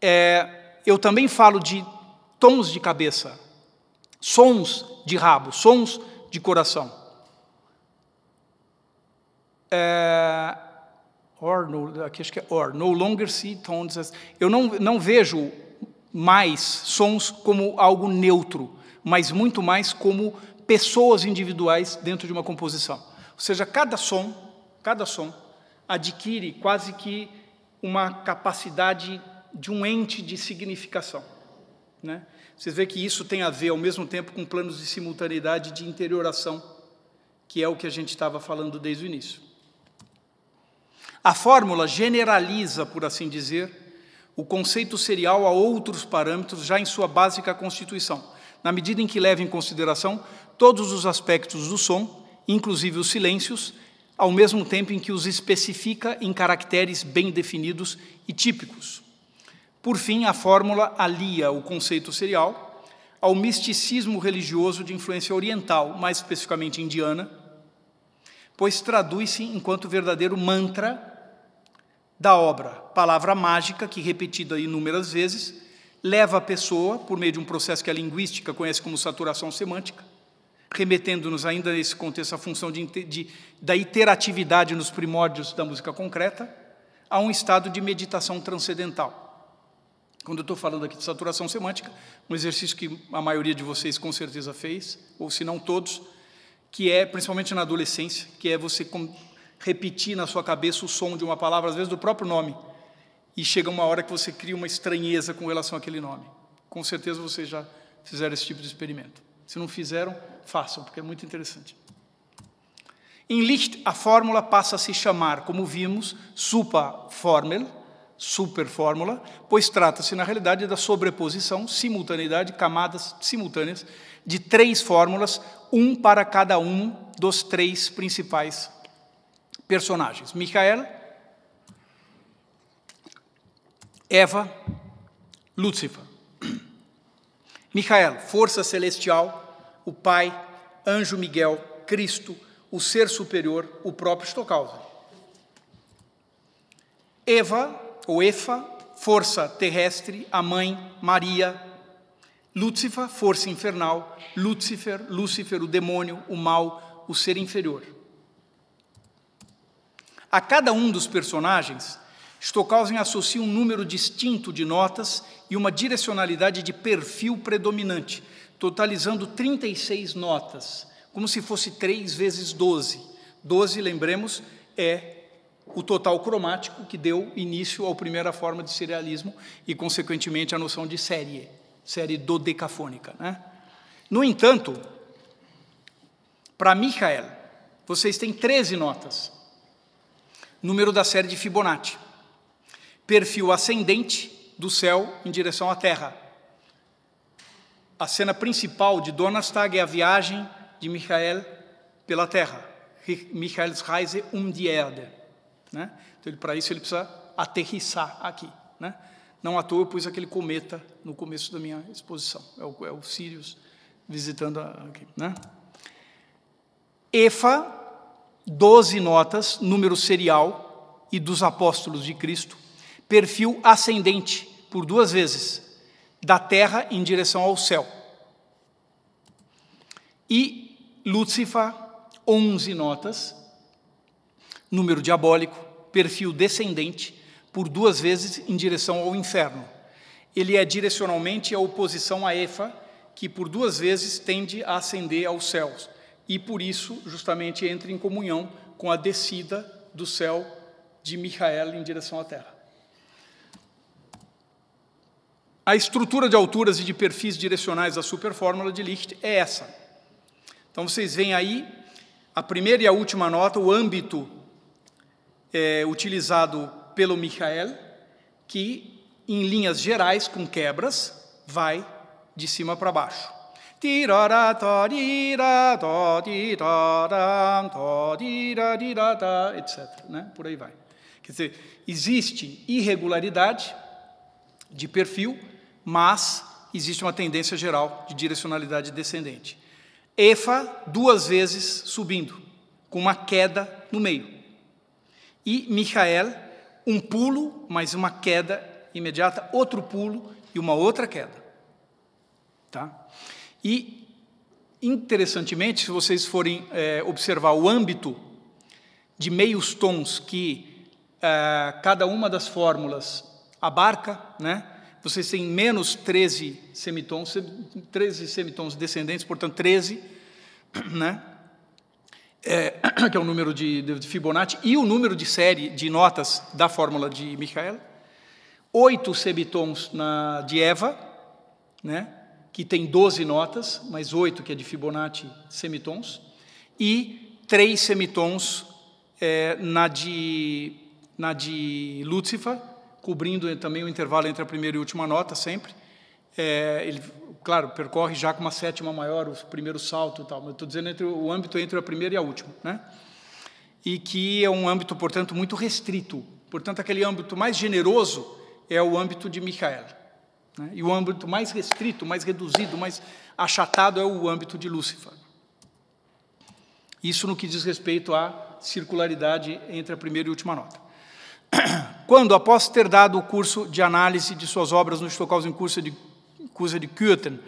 É, eu também falo de tons de cabeça, sons de rabo, sons de coração. É, or no, aqui acho que é or, no longer see tones. As, eu não, não vejo mais sons como algo neutro, mas muito mais como pessoas individuais dentro de uma composição. Ou seja, cada som, cada som adquire quase que uma capacidade de um ente de significação, né? Vocês vê que isso tem a ver ao mesmo tempo com planos de simultaneidade de interioração, que é o que a gente estava falando desde o início. A fórmula generaliza, por assim dizer, o conceito serial a outros parâmetros já em sua básica constituição, na medida em que leva em consideração todos os aspectos do som, inclusive os silêncios, ao mesmo tempo em que os especifica em caracteres bem definidos e típicos. Por fim, a fórmula alia o conceito serial ao misticismo religioso de influência oriental, mais especificamente indiana, pois traduz-se enquanto verdadeiro mantra da obra, palavra mágica, que repetida inúmeras vezes, leva a pessoa, por meio de um processo que a linguística conhece como saturação semântica, remetendo-nos ainda nesse contexto à função de, de, da iteratividade nos primórdios da música concreta, a um estado de meditação transcendental. Quando eu estou falando aqui de saturação semântica, um exercício que a maioria de vocês com certeza fez, ou se não todos, que é, principalmente na adolescência, que é você repetir na sua cabeça o som de uma palavra, às vezes do próprio nome, e chega uma hora que você cria uma estranheza com relação àquele nome. Com certeza vocês já fizeram esse tipo de experimento. Se não fizeram, façam, porque é muito interessante. Em Licht, a fórmula passa a se chamar, como vimos, supraformel, superfórmula, pois trata-se, na realidade, da sobreposição, simultaneidade, camadas simultâneas, de três fórmulas, um para cada um dos três principais personagens: Micael, Eva, Lúcifer. Micael, força celestial, o Pai, anjo Miguel, Cristo, o ser superior, o próprio Stockhausen. Eva, ou Efa, força terrestre, a mãe, Maria. Lúcifer, força infernal, Lúcifer, Lúcifer, o demônio, o mal, o ser inferior. A cada um dos personagens, Stockhausen associa um número distinto de notas e uma direcionalidade de perfil predominante, totalizando 36 notas, como se fosse 3 vezes 12. 12, lembremos, é o total cromático que deu início à primeira forma de serialismo e, consequentemente, à noção de série, série dodecafônica. Né? No entanto, para Michael, vocês têm 13 notas número da série de Fibonacci. Perfil ascendente do céu em direção à Terra. A cena principal de Donnerstag é a viagem de Michael pela Terra. Michael's Reise um die Erde. Né? Então, ele, para isso, ele precisa aterrissar aqui. Né? Não à toa eu pus aquele cometa no começo da minha exposição. É o, é o Sirius visitando aqui. Né? Efa 12 notas, número serial e dos apóstolos de Cristo, perfil ascendente por duas vezes, da terra em direção ao céu. E Lúcifer, 11 notas, número diabólico, perfil descendente por duas vezes em direção ao inferno. Ele é direcionalmente a oposição a Efa, que por duas vezes tende a ascender aos céus e por isso, justamente, entra em comunhão com a descida do céu de Michael em direção à terra. A estrutura de alturas e de perfis direcionais da superfórmula de Licht é essa. Então vocês veem aí a primeira e a última nota, o âmbito é, utilizado pelo Michael, que em linhas gerais, com quebras, vai de cima para baixo etc. Né? Por aí vai. Quer dizer, existe irregularidade de perfil, mas existe uma tendência geral de direcionalidade descendente. Efa, duas vezes subindo, com uma queda no meio. E Michael, um pulo, mas uma queda imediata, outro pulo e uma outra queda. Tá? E, interessantemente, se vocês forem é, observar o âmbito de meios tons que é, cada uma das fórmulas abarca, né? vocês têm menos 13 semitons, 13 semitons descendentes, portanto, 13, né? É, que é o número de, de, Fibonacci, e o número de série de notas da fórmula de Michael, oito semitons na, de Eva, né? que tem 12 notas, mais 8 que é de Fibonacci semitons, e 3 semitons é, na, de, na de Lúcifer, cobrindo também o intervalo entre a primeira e a última nota, sempre. É, ele, claro, percorre já com uma sétima maior o primeiro salto e tal, mas estou dizendo entre o âmbito entre a primeira e a última, né? E que é um âmbito, portanto, muito restrito. Portanto, aquele âmbito mais generoso é o âmbito de Michael. Né? E o âmbito mais restrito, mais reduzido, mais achatado é o âmbito de Lúcifer. Isso no que diz respeito à circularidade entre a primeira e última nota. Quando, após ter dado o curso de análise de suas obras no Stockhausen Curso de, Curso de Kürten,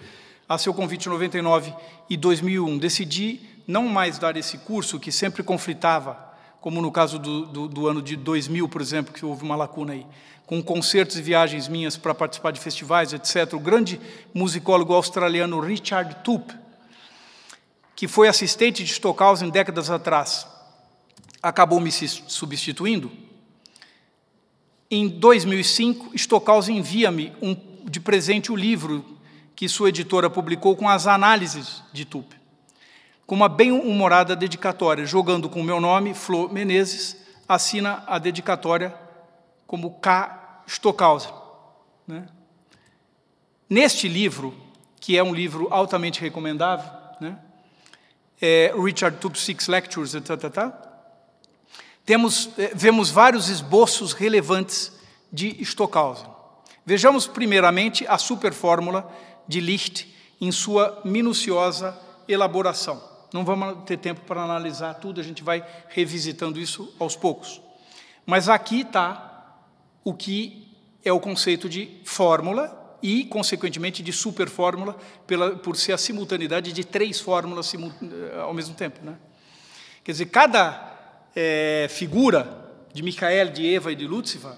a seu convite em 99 e 2001, decidi não mais dar esse curso que sempre conflitava como no caso do, do, do, ano de 2000, por exemplo, que houve uma lacuna aí, com concertos e viagens minhas para participar de festivais, etc. O grande musicólogo australiano Richard Tupp, que foi assistente de Stockhausen décadas atrás, acabou me substituindo. Em 2005, Stockhausen envia-me um, de presente o livro que sua editora publicou com as análises de Tupp com uma bem-humorada dedicatória, jogando com o meu nome, Flor Menezes, assina a dedicatória como K. Stockhausen. Né? Neste livro, que é um livro altamente recomendável, né? é Richard Tube Six Lectures, etc temos, é, vemos vários esboços relevantes de Stockhausen. Vejamos primeiramente a superfórmula de Licht em sua minuciosa elaboração. Não vamos ter tempo para analisar tudo, a gente vai revisitando isso aos poucos. Mas aqui está o que é o conceito de fórmula e, consequentemente, de superfórmula, pela, por ser a simultaneidade de três fórmulas eh, ao mesmo tempo. Né? Quer dizer, cada é, figura de Michael, de Eva e de Lúcifer,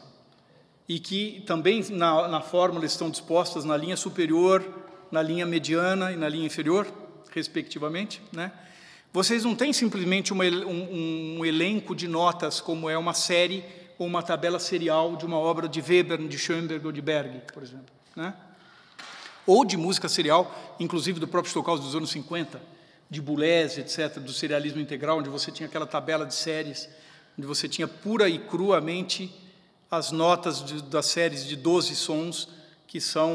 e que também na, na fórmula estão dispostas na linha superior, na linha mediana e na linha inferior, respectivamente, né? Vocês não têm simplesmente uma, um, um, elenco de notas, como é uma série ou uma tabela serial de uma obra de Weber, de Schoenberg ou de Berg, por exemplo. Né? Ou de música serial, inclusive do próprio Stockhausen dos anos 50, de Boulez, etc., do serialismo integral, onde você tinha aquela tabela de séries, onde você tinha pura e cruamente as notas de, das séries de 12 sons que são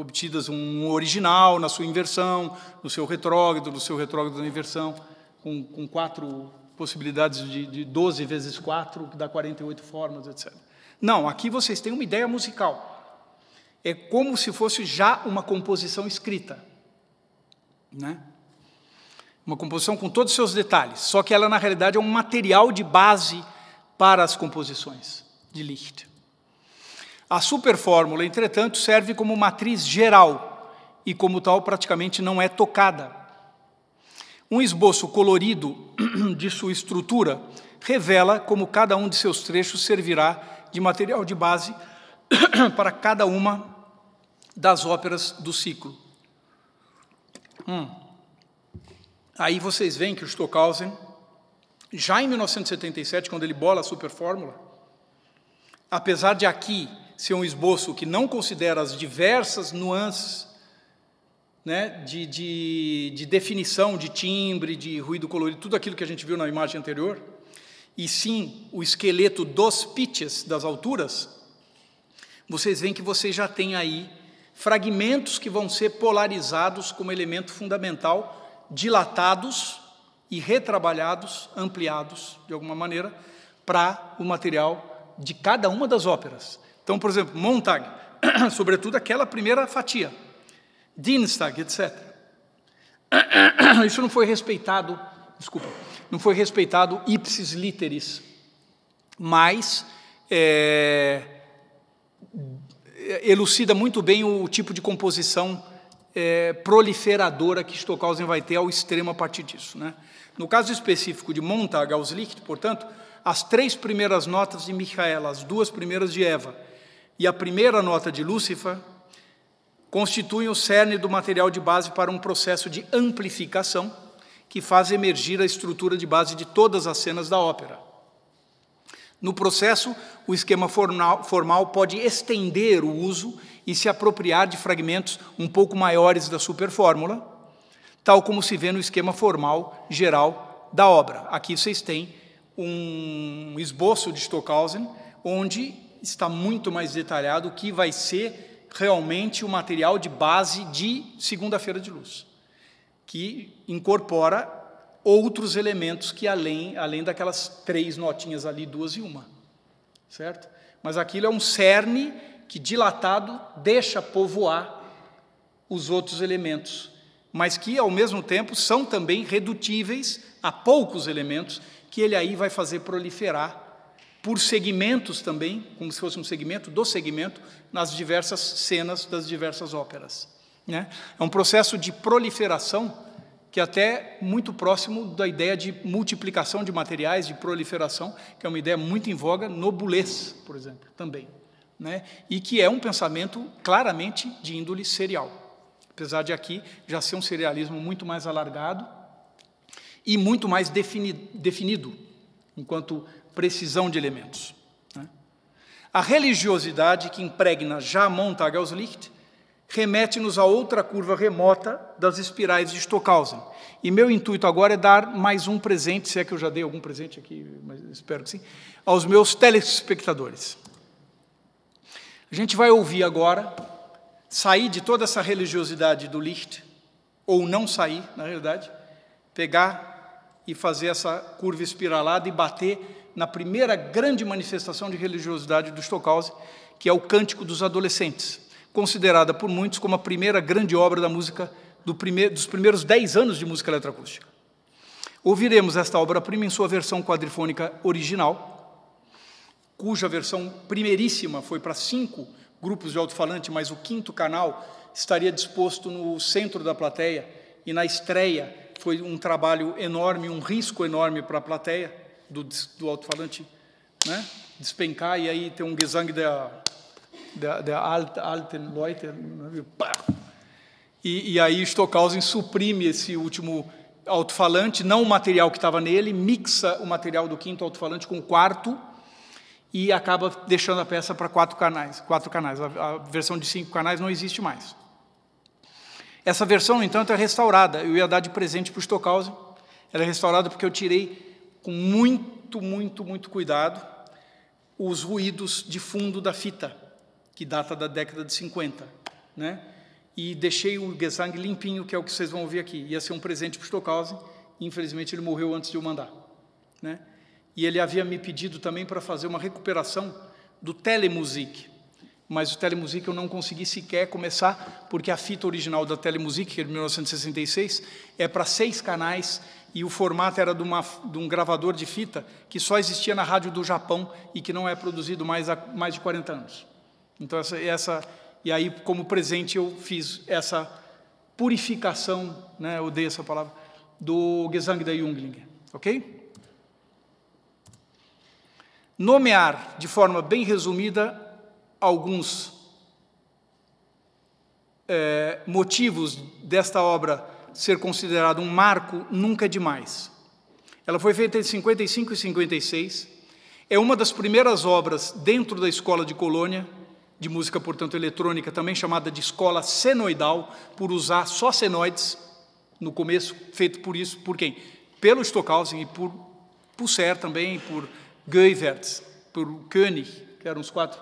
obtidas um original na sua inversão, no seu retrógrado, no seu retrógrado na inversão, com, com quatro possibilidades de, de 12 vezes 4, que dá 48 formas, etc. Não, aqui vocês têm uma ideia musical. É como se fosse já uma composição escrita. Né? Uma composição com todos os seus detalhes, só que ela, na realidade, é um material de base para as composições de Licht. A superfórmula, entretanto, serve como matriz geral e, como tal, praticamente não é tocada. Um esboço colorido de sua estrutura revela como cada um de seus trechos servirá de material de base para cada uma das óperas do ciclo. Hum. Aí vocês veem que o Stockhausen, já em 1977, quando ele bola a superfórmula, apesar de aqui ser um esboço que não considera as diversas nuances né, de, de, de definição, de timbre, de ruído colorido, tudo aquilo que a gente viu na imagem anterior, e sim o esqueleto dos pitches, das alturas, vocês veem que você já tem aí fragmentos que vão ser polarizados como elemento fundamental, dilatados e retrabalhados, ampliados de alguma maneira, para o material de cada uma das óperas. Então, por exemplo, Montag, sobretudo aquela primeira fatia, Dienstag, etc. Isso não foi respeitado, desculpa, não foi respeitado ipsis literis, mas é, elucida muito bem o tipo de composição é, proliferadora que Stockhausen vai ter ao extremo a partir disso. Né? No caso específico de Montag, Auslicht, portanto, as três primeiras notas de Michael, as duas primeiras de Eva, e a primeira nota de Lúcifer constituem o cerne do material de base para um processo de amplificação que faz emergir a estrutura de base de todas as cenas da ópera. No processo, o esquema formal, formal pode estender o uso e se apropriar de fragmentos um pouco maiores da superfórmula, tal como se vê no esquema formal geral da obra. Aqui vocês têm um esboço de Stockhausen, onde está muito mais detalhado o que vai ser realmente o material de base de segunda-feira de luz, que incorpora outros elementos que além, além daquelas três notinhas ali, duas e uma, certo? Mas aquilo é um cerne que dilatado deixa povoar os outros elementos, mas que ao mesmo tempo são também redutíveis a poucos elementos que ele aí vai fazer proliferar por segmentos também, como se fosse um segmento do segmento, nas diversas cenas das diversas óperas. Né? É um processo de proliferação que é até muito próximo da ideia de multiplicação de materiais, de proliferação, que é uma ideia muito em voga no Boulez, por exemplo, também. Né? E que é um pensamento claramente de índole serial, apesar de aqui já ser um serialismo muito mais alargado e muito mais defini definido, enquanto precisão de elementos. Né? A religiosidade que impregna já montague Licht remete-nos a outra curva remota das espirais de Stockhausen. E meu intuito agora é dar mais um presente, se é que eu já dei algum presente aqui, mas espero que sim, aos meus telespectadores. A gente vai ouvir agora, sair de toda essa religiosidade do Licht, ou não sair, na realidade, pegar e fazer essa curva espiralada e bater na primeira grande manifestação de religiosidade do Stockhausen, que é o Cântico dos Adolescentes, considerada por muitos como a primeira grande obra da música do primeir, dos primeiros dez anos de música eletroacústica. Ouviremos esta obra-prima em sua versão quadrifônica original, cuja versão primeiríssima foi para cinco grupos de alto-falante, mas o quinto canal estaria disposto no centro da plateia e na estreia foi um trabalho enorme, um risco enorme para a plateia do, do alto-falante né? despencar e aí tem um gesang da, da, Alt, Alten Leute, né? E, e aí Stockhausen suprime esse último alto-falante, não o material que estava nele, mixa o material do quinto alto-falante com o quarto e acaba deixando a peça para quatro canais. Quatro canais. A, a, versão de cinco canais não existe mais. Essa versão, no então, entanto, é restaurada. Eu ia dar de presente para o Stockhausen. Ela é restaurada porque eu tirei com muito, muito, muito cuidado os ruídos de fundo da fita, que data da década de 50, né? E deixei o Gesang limpinho, que é o que vocês vão ouvir aqui. Ia ser um presente para o Stockhausen, infelizmente ele morreu antes de eu mandar, né? E ele havia me pedido também para fazer uma recuperação do Telemusic, mas o Telemusic eu não consegui sequer começar, porque a fita original da Telemusic, que é de 1966, é para seis canais e o formato era de, uma, de, um gravador de fita que só existia na rádio do Japão e que não é produzido mais há mais de 40 anos. Então, essa, essa e aí, como presente, eu fiz essa purificação, né, eu odeio essa palavra, do Gesang da Jungling, ok? Nomear, de forma bem resumida, alguns é, motivos desta obra ser considerada um marco nunca é demais. Ela foi feita em 55 e 56, é uma das primeiras obras dentro da Escola de Colônia, de música, portanto, eletrônica, também chamada de Escola Senoidal, por usar só senoides no começo, feito por isso, por quem? Pelo Stockhausen e por Pusser também, por Geuwerts, por Koenig, que eram os quatro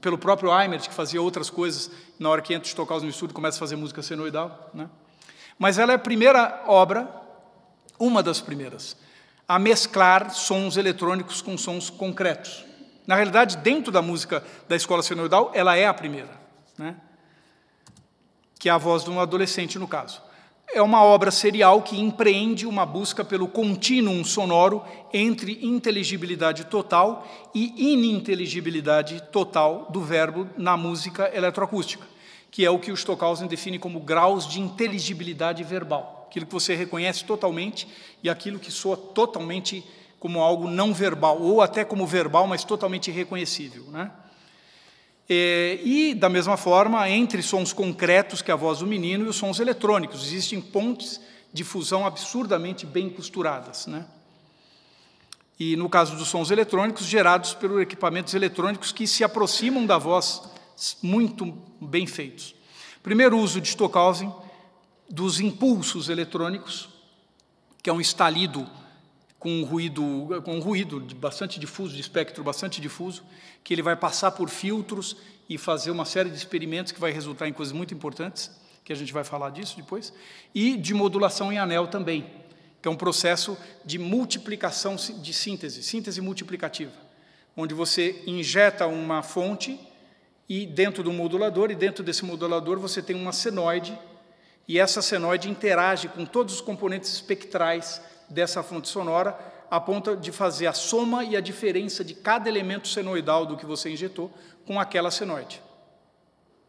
pelo próprio Eimert, que fazia outras coisas, na hora que entra Stockhausen no estúdio, começa a fazer música senoidal. Né? Mas ela é a primeira obra, uma das primeiras, a mesclar sons eletrônicos com sons concretos. Na realidade, dentro da música da escola senoidal, ela é a primeira, né? que é a voz de um adolescente, no caso é uma obra serial que empreende uma busca pelo contínuo sonoro entre inteligibilidade total e ininteligibilidade total do verbo na música eletroacústica, que é o que o Stockhausen define como graus de inteligibilidade verbal, aquilo que você reconhece totalmente e aquilo que soa totalmente como algo não verbal, ou até como verbal, mas totalmente reconhecível. Né? É, e, da mesma forma, entre sons concretos, que é a voz do menino, e os sons eletrônicos. Existem pontes de fusão absurdamente bem costuradas. Né? E, no caso dos sons eletrônicos, gerados por equipamentos eletrônicos que se aproximam da voz, muito bem feitos. Primeiro uso de Stockhausen dos impulsos eletrônicos, que é um estalido com um ruído, com um ruído bastante difuso, de espectro bastante difuso, que ele vai passar por filtros e fazer uma série de experimentos que vai resultar em coisas muito importantes, que a gente vai falar disso depois, e de modulação em anel também, que é um processo de multiplicação de síntese, síntese multiplicativa, onde você injeta uma fonte e dentro do modulador, e dentro desse modulador você tem uma senoide, e essa senoide interage com todos os componentes espectrais dessa fonte sonora a ponto de fazer a soma e a diferença de cada elemento senoidal do que você injetou com aquela senoide.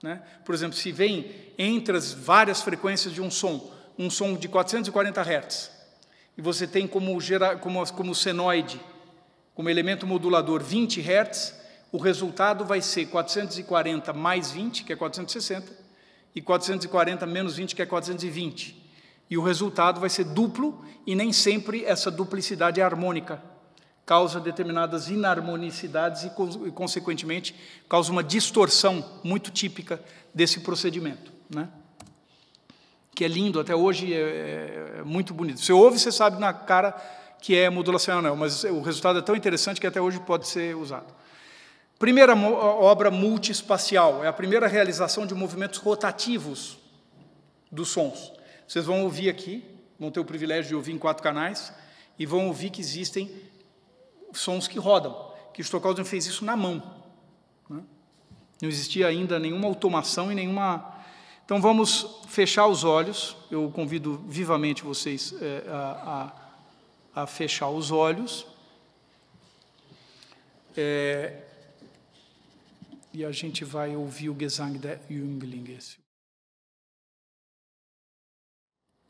Né? Por exemplo, se vem entre as várias frequências de um som, um som de 440 Hz, e você tem como, gera, como, como senoide, como elemento modulador 20 Hz, o resultado vai ser 440 mais 20, que é 460, e 440 menos 20, que é 420. E o resultado vai ser duplo, e nem sempre essa duplicidade é harmônica. Causa determinadas inarmonicidades e, e consequentemente, causa uma distorção muito típica desse procedimento, né? que é lindo até hoje, é, é, é muito bonito. Você ouve, você sabe na cara que é modulação anel, mas o resultado é tão interessante que até hoje pode ser usado. Primeira obra multiespacial é a primeira realização de movimentos rotativos dos sons. Vocês vão ouvir aqui, vão ter o privilégio de ouvir em quatro canais, e vão ouvir que existem sons que rodam, que Stockhausen fez isso na mão. Né? Não existia ainda nenhuma automação e nenhuma. Então vamos fechar os olhos, eu convido vivamente vocês é, a, a, a, fechar os olhos. É... e a gente vai ouvir o Gesang der Jünglinge.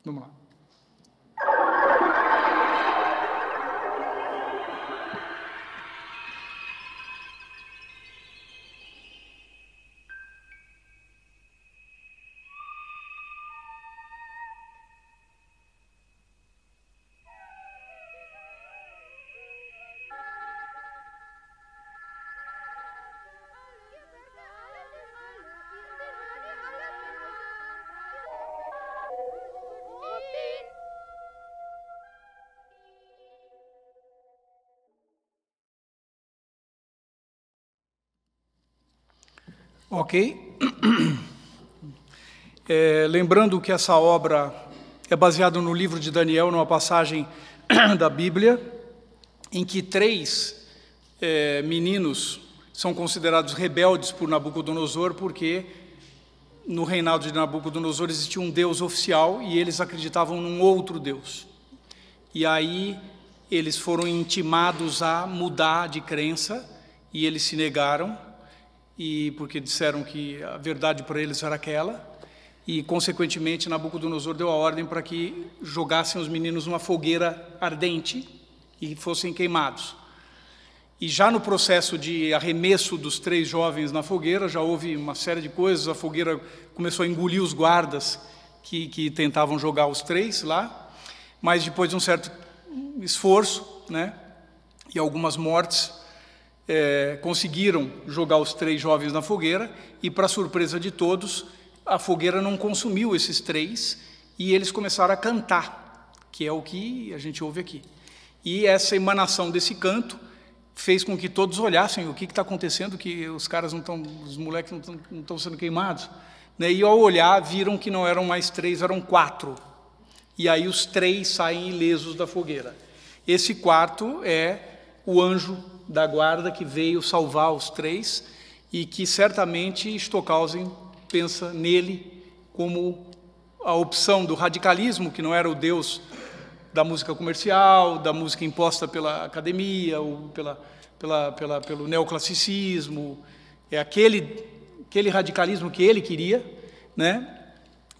Vamos lá. Ok? É, lembrando que essa obra é baseada no livro de Daniel, numa passagem da Bíblia, em que três é, meninos são considerados rebeldes por Nabucodonosor, porque no reinado de Nabucodonosor existia um deus oficial e eles acreditavam num outro deus. E aí eles foram intimados a mudar de crença e eles se negaram e porque disseram que a verdade para eles era aquela, e consequentemente Nabucodonosor deu a ordem para que jogassem os meninos numa fogueira ardente e fossem queimados. E já no processo de arremesso dos três jovens na fogueira, já houve uma série de coisas. A fogueira começou a engolir os guardas que, que tentavam jogar os três lá. Mas depois de um certo esforço né, e algumas mortes, é, conseguiram jogar os três jovens na fogueira e, para surpresa de todos, a fogueira não consumiu esses três e eles começaram a cantar, que é o que a gente ouve aqui. E essa emanação desse canto fez com que todos olhassem o que está acontecendo, que os caras não estão, os moleques não estão sendo queimados. Né? E ao olhar, viram que não eram mais três, eram quatro. E aí os três saem ilesos da fogueira. Esse quarto é o anjo da guarda que veio salvar os três e que certamente Stockhausen pensa nele como a opção do radicalismo, que não era o deus da música comercial, da música imposta pela academia ou pela, pela, pela, pelo neoclassicismo, é aquele, aquele radicalismo que ele queria, né?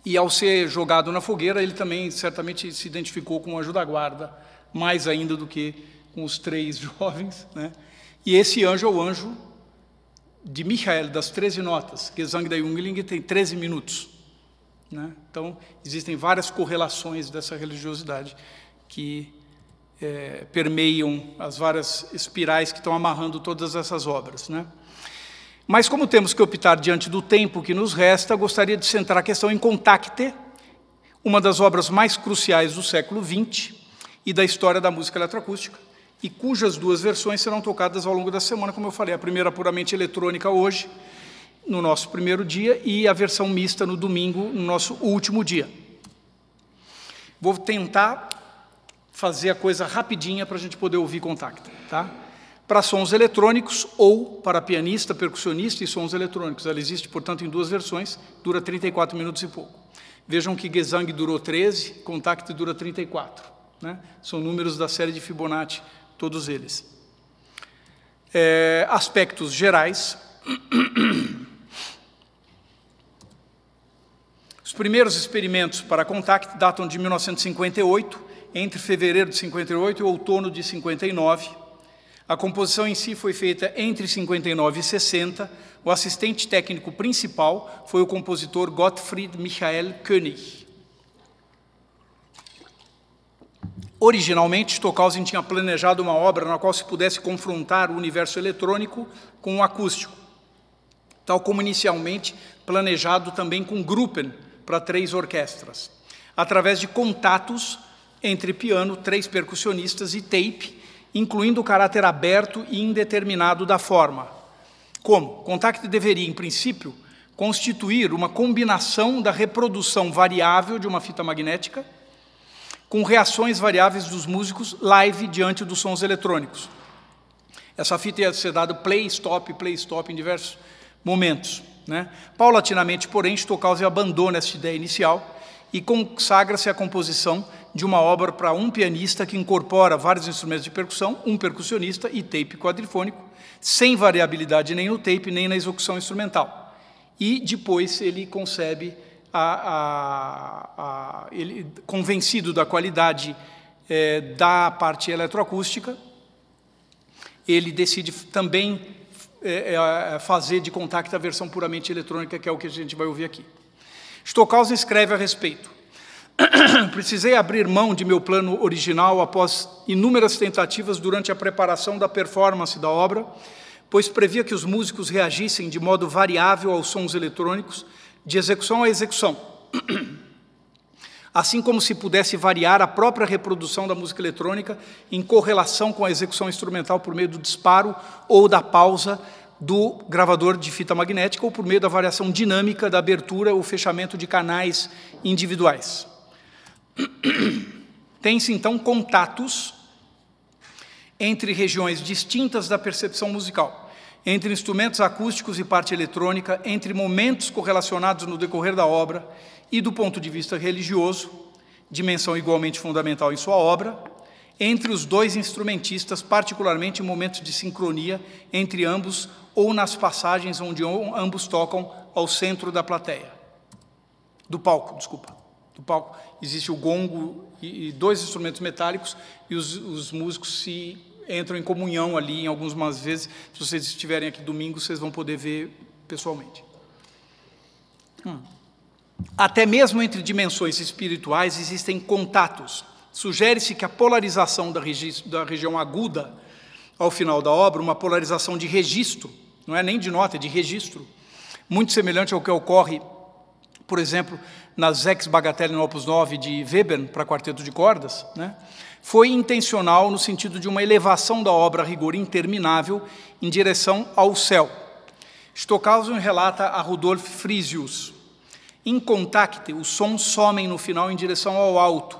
E ao ser jogado na fogueira, ele também certamente se identificou com o anjo da guarda, mais ainda do que com os três jovens, né? E esse anjo é o anjo de Michael, das 13 notas. Gesang der Jungling tem 13 minutos. Né? Então, existem várias correlações dessa religiosidade que é, permeiam as várias espirais que estão amarrando todas essas obras. Né? Mas, como temos que optar diante do tempo que nos resta, gostaria de centrar a questão em Contacte, uma das obras mais cruciais do século XX e da história da música eletroacústica e cujas duas versões serão tocadas ao longo da semana, como eu falei, a primeira puramente eletrônica hoje, no nosso primeiro dia, e a versão mista no domingo, no nosso último dia. Vou tentar fazer a coisa rapidinha para a gente poder ouvir contacto, tá? Para sons eletrônicos ou para pianista, percussionista e sons eletrônicos. Ela existe, portanto, em duas versões, dura 34 minutos e pouco. Vejam que Gesang durou 13, Contact dura 34. Né? São números da série de Fibonacci todos eles. É, aspectos gerais. Os primeiros experimentos para contact datam de 1958, entre fevereiro de 58 e outono de 59. A composição em si foi feita entre 59 e 60. O assistente técnico principal foi o compositor Gottfried Michael König. Originalmente, Stockhausen tinha planejado uma obra na qual se pudesse confrontar o universo eletrônico com o acústico, tal como inicialmente planejado também com Gruppen para três orquestras. Através de contatos entre piano, três percussionistas e tape, incluindo o caráter aberto e indeterminado da forma. Como? Contact deveria, em princípio, constituir uma combinação da reprodução variável de uma fita magnética com reações variáveis dos músicos live diante dos sons eletrônicos. Essa fita ia ser dada play, stop, play, stop em diversos momentos. Né? Paulatinamente, porém, Stockhausen abandona essa ideia inicial e consagra-se à composição de uma obra para um pianista que incorpora vários instrumentos de percussão, um percussionista e tape quadrifônico, sem variabilidade nem no tape nem na execução instrumental. E depois ele concebe a, a, a, ele, convencido da qualidade é, da parte eletroacústica, ele decide também é, é, fazer de contacto a versão puramente eletrônica, que é o que a gente vai ouvir aqui. Stockhausen escreve a respeito. Precisei abrir mão de meu plano original após inúmeras tentativas durante a preparação da performance da obra, pois previa que os músicos reagissem de modo variável aos sons eletrônicos, de execução a execução. Assim como se pudesse variar a própria reprodução da música eletrônica em correlação com a execução instrumental por meio do disparo ou da pausa do gravador de fita magnética ou por meio da variação dinâmica da abertura ou fechamento de canais individuais. Tem-se então contatos entre regiões distintas da percepção musical entre instrumentos acústicos e parte eletrônica, entre momentos correlacionados no decorrer da obra e do ponto de vista religioso, dimensão igualmente fundamental em sua obra, entre os dois instrumentistas, particularmente em momentos de sincronia entre ambos ou nas passagens onde ambos tocam ao centro da plateia. Do palco, desculpa. Do palco existe o gongo e, dois instrumentos metálicos e os, os músicos se entram em comunhão ali em algumas vezes. Se vocês estiverem aqui domingo, vocês vão poder ver pessoalmente. Hum. Até mesmo entre dimensões espirituais existem contatos. Sugere-se que a polarização da, regi da região aguda, ao final da obra, uma polarização de registro, não é nem de nota, é de registro, muito semelhante ao que ocorre, por exemplo, nas Ex Bagatelle no Opus 9 de Webern para quarteto de cordas, né? foi intencional no sentido de uma elevação da obra a rigor interminável em direção ao céu. Stockhausen relata a Rudolf Frisius. Em contacte, os sons somem no final em direção ao alto,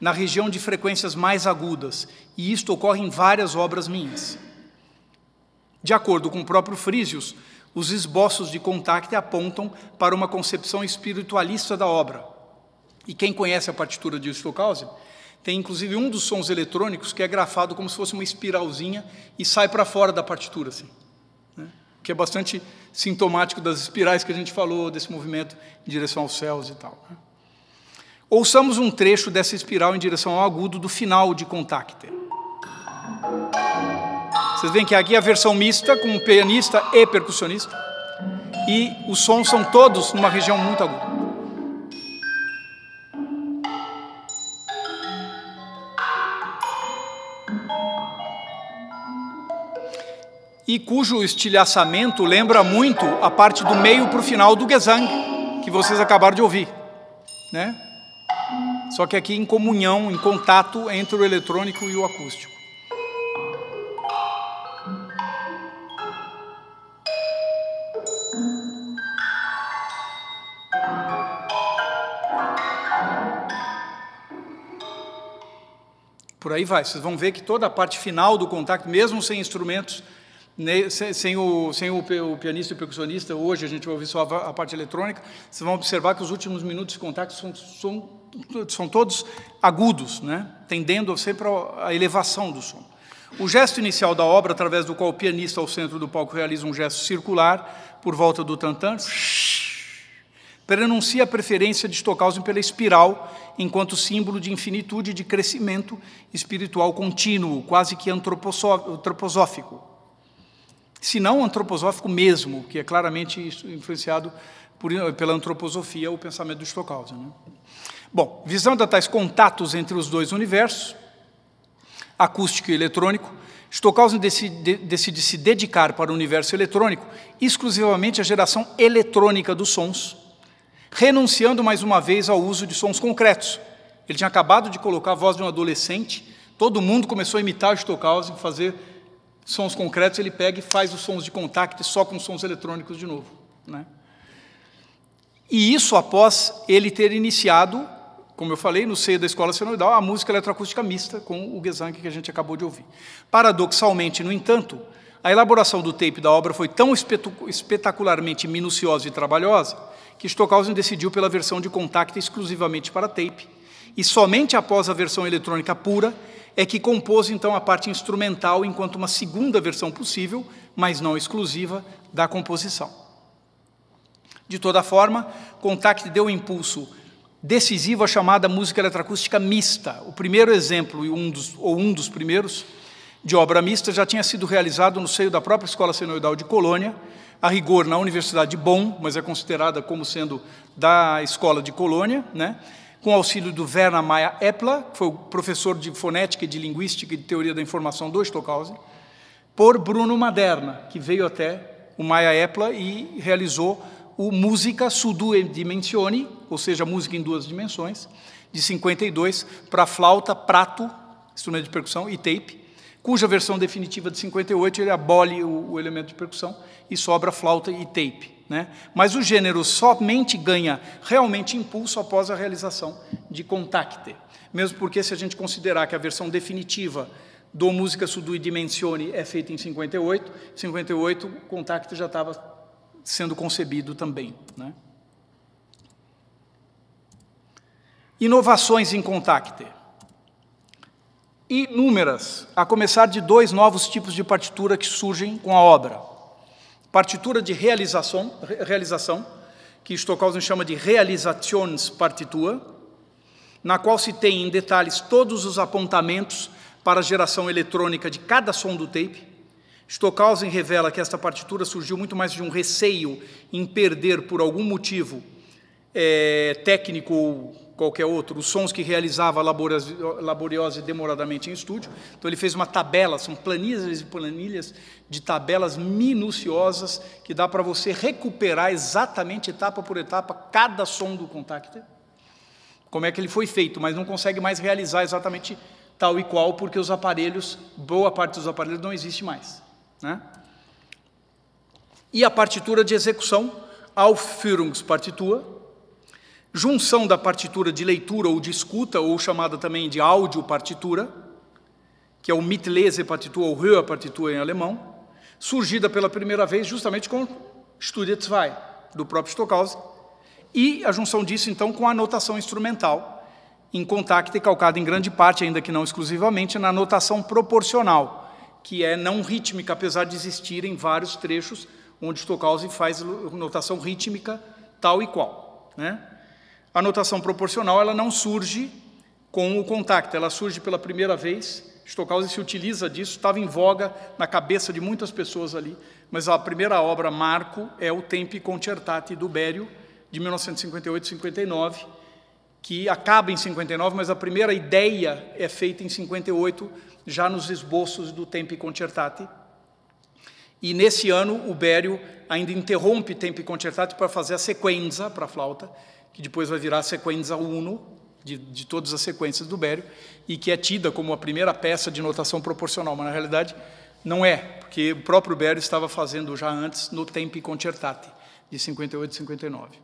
na região de frequências mais agudas, e isto ocorre em várias obras minhas. De acordo com o próprio Frisius, os esboços de contacte apontam para uma concepção espiritualista da obra. E quem conhece a partitura de Stockhausen tem inclusive um dos sons eletrônicos que é grafado como se fosse uma espiralzinha e sai para fora da partitura, assim, né? que é bastante sintomático das espirais que a gente falou, desse movimento em direção aos céus e tal. Né? Ouçamos um trecho dessa espiral em direção ao agudo do final de Contacte. Vocês veem que aqui é a versão mista, com pianista e percussionista, e os sons são todos numa região muito aguda. e cujo estilhaçamento lembra muito a parte do meio para o final do Gesang, que vocês acabaram de ouvir. Né? Só que aqui em comunhão, em contato entre o eletrônico e o acústico. Por aí vai, vocês vão ver que toda a parte final do contato, mesmo sem instrumentos, sem o, sem o, pianista e o percussionista, hoje a gente vai ouvir só a, parte eletrônica, vocês vão observar que os últimos minutos de contato são, são, são todos agudos, né? tendendo sempre à elevação do som. O gesto inicial da obra, através do qual o pianista ao centro do palco realiza um gesto circular por volta do tantan, prenuncia a preferência de Stockhausen pela espiral enquanto símbolo de infinitude e de crescimento espiritual contínuo, quase que antroposófico, se não antroposófico mesmo, que é claramente influenciado por, pela antroposofia, o pensamento de Stockhausen. Né? Bom, visão da tais contatos entre os dois universos, acústico e eletrônico, Stockhausen decide, decide se dedicar para o universo eletrônico exclusivamente à geração eletrônica dos sons, renunciando mais uma vez ao uso de sons concretos. Ele tinha acabado de colocar a voz de um adolescente, todo mundo começou a imitar Stockhausen, fazer sons concretos, ele pega e faz os sons de contacto só com sons eletrônicos de novo. Né? E isso após ele ter iniciado, como eu falei, no seio da escola senoidal, a música eletroacústica mista com o Gesang que a gente acabou de ouvir. Paradoxalmente, no entanto, a elaboração do tape da obra foi tão espetacularmente minuciosa e trabalhosa que Stockhausen decidiu pela versão de contacto exclusivamente para tape, e somente após a versão eletrônica pura é que compôs então a parte instrumental enquanto uma segunda versão possível, mas não exclusiva, da composição. De toda forma, Contact deu um impulso decisivo à chamada música eletroacústica mista. O primeiro exemplo, um dos, ou um dos primeiros, de obra mista já tinha sido realizado no seio da própria Escola Senoidal de Colônia, a rigor na Universidade de Bonn, mas é considerada como sendo da Escola de Colônia, né? com auxílio do Werner Maia Epler, que foi o professor de fonética, de linguística e de teoria da informação do Stockhausen, por Bruno Maderna, que veio até o Maia Epler e realizou o Música su due dimensioni, ou seja, música em duas dimensões, de 52, para flauta, prato, instrumento de percussão, e tape, cuja versão definitiva de 58 ele abole o, o elemento de percussão e sobra flauta e tape. Né? Mas o gênero somente ganha realmente impulso após a realização de Contacte. Mesmo porque, se a gente considerar que a versão definitiva do Música Sudui Dimensione é feita em 58, 58 Contacte já estava sendo concebido também. Né? Inovações em Contacte. Inúmeras, a começar de dois novos tipos de partitura que surgem com a obra partitura de realização, realização que Stockhausen chama de realizations partitur na qual se tem em detalhes todos os apontamentos para a geração eletrônica de cada som do tape. Stockhausen revela que esta partitura surgiu muito mais de um receio em perder, por algum motivo é, técnico ou qualquer outro, os sons que realizava laboriosa e demoradamente em estúdio. Então ele fez uma tabela, são planilhas e planilhas de tabelas minuciosas que dá para você recuperar exatamente etapa por etapa cada som do contacto. como é que ele foi feito, mas não consegue mais realizar exatamente tal e qual porque os aparelhos, boa parte dos aparelhos não existe mais, né? E a partitura de execução, Aufführungspartitur, junção da partitura de leitura ou de escuta, ou chamada também de áudio-partitura, que é o Mitlese Partitur ou Höhe Partitur em alemão, surgida pela primeira vez justamente com Studie 2, do próprio Stockhausen, e a junção disso, então, com a notação instrumental, em contacto e calcada em grande parte, ainda que não exclusivamente, na notação proporcional, que é não rítmica, apesar de existirem vários trechos onde Stockhausen faz notação rítmica tal e qual. Né? a notação proporcional ela não surge com o contacto, ela surge pela primeira vez. Stockhausen se utiliza disso, estava em voga na cabeça de muitas pessoas ali, mas a primeira obra marco é o Tempi Concertati do Berio, de 1958-59, que acaba em 59, mas a primeira ideia é feita em 58, já nos esboços do Tempi Concertati. E nesse ano o Berio ainda interrompe Tempi Concertati para fazer a sequenza para a flauta, que depois vai virar a sequência uno de, de todas as sequências do Bério, e que é tida como a primeira peça de notação proporcional, mas na realidade não é, porque o próprio Bério estava fazendo já antes no Tempi Concertati, de 58 e 59.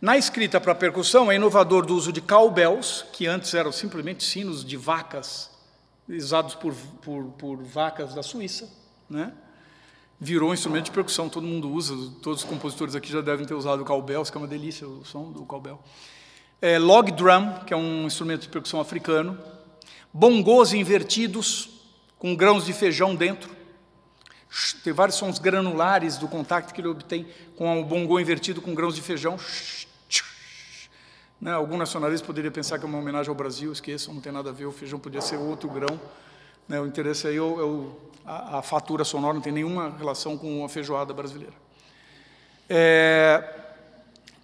Na escrita para percussão, é inovador do uso de cowbells, que antes eram simplesmente sinos de vacas, usados por, por, por vacas da Suíça, né? virou um instrumento de percussão, todo mundo usa, todos os compositores aqui já devem ter usado o cowbell, que é uma delícia o som do cowbell. É, log drum, que é um instrumento de percussão africano. Bongos invertidos, com grãos de feijão dentro. Tem vários sons granulares do contato que ele obtém com o bongô invertido com grãos de feijão. Né? Algum nacionalista poderia pensar que é uma homenagem ao Brasil, esqueçam, não tem nada a ver, o feijão podia ser outro grão. Né? O interesse aí é o, é o a, a fatura sonora não tem nenhuma relação com a feijoada brasileira. É,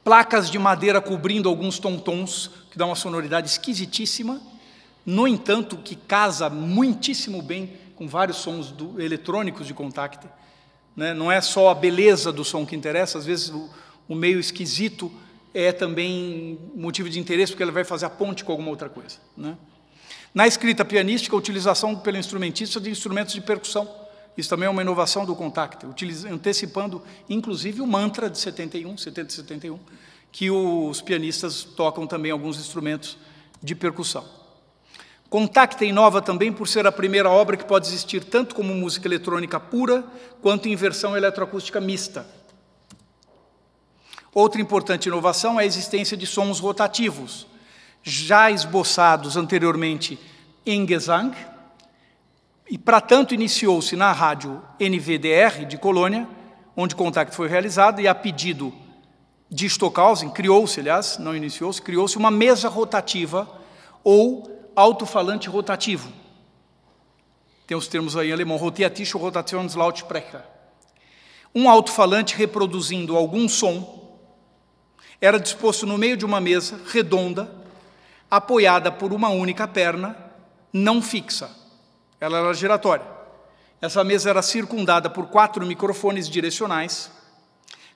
placas de madeira cobrindo alguns tontons, que dá uma sonoridade esquisitíssima, no entanto, que casa muitíssimo bem com vários sons do, eletrônicos de contacto. Né? Não é só a beleza do som que interessa, às vezes o, o meio esquisito é também motivo de interesse, porque ele vai fazer a ponte com alguma outra coisa. Né? Na escrita pianística, a utilização pelo instrumentista de instrumentos de percussão. Isso também é uma inovação do Contact, antecipando, inclusive, o mantra de 71, 70 71, que os pianistas tocam também alguns instrumentos de percussão. Contacta inova também por ser a primeira obra que pode existir tanto como música eletrônica pura, quanto em versão eletroacústica mista. Outra importante inovação é a existência de sons rotativos, já esboçados anteriormente em Gesang, e para tanto iniciou-se na rádio NVDR de Colônia, onde o contato foi realizado, e a pedido de Stockhausen, criou-se, aliás, não iniciou-se, criou-se uma mesa rotativa ou alto-falante rotativo. Tem os termos aí em alemão, Roteatische Rotationslautsprecher. Um alto-falante reproduzindo algum som era disposto no meio de uma mesa redonda, apoiada por uma única perna, não fixa. Ela era giratória. Essa mesa era circundada por quatro microfones direcionais,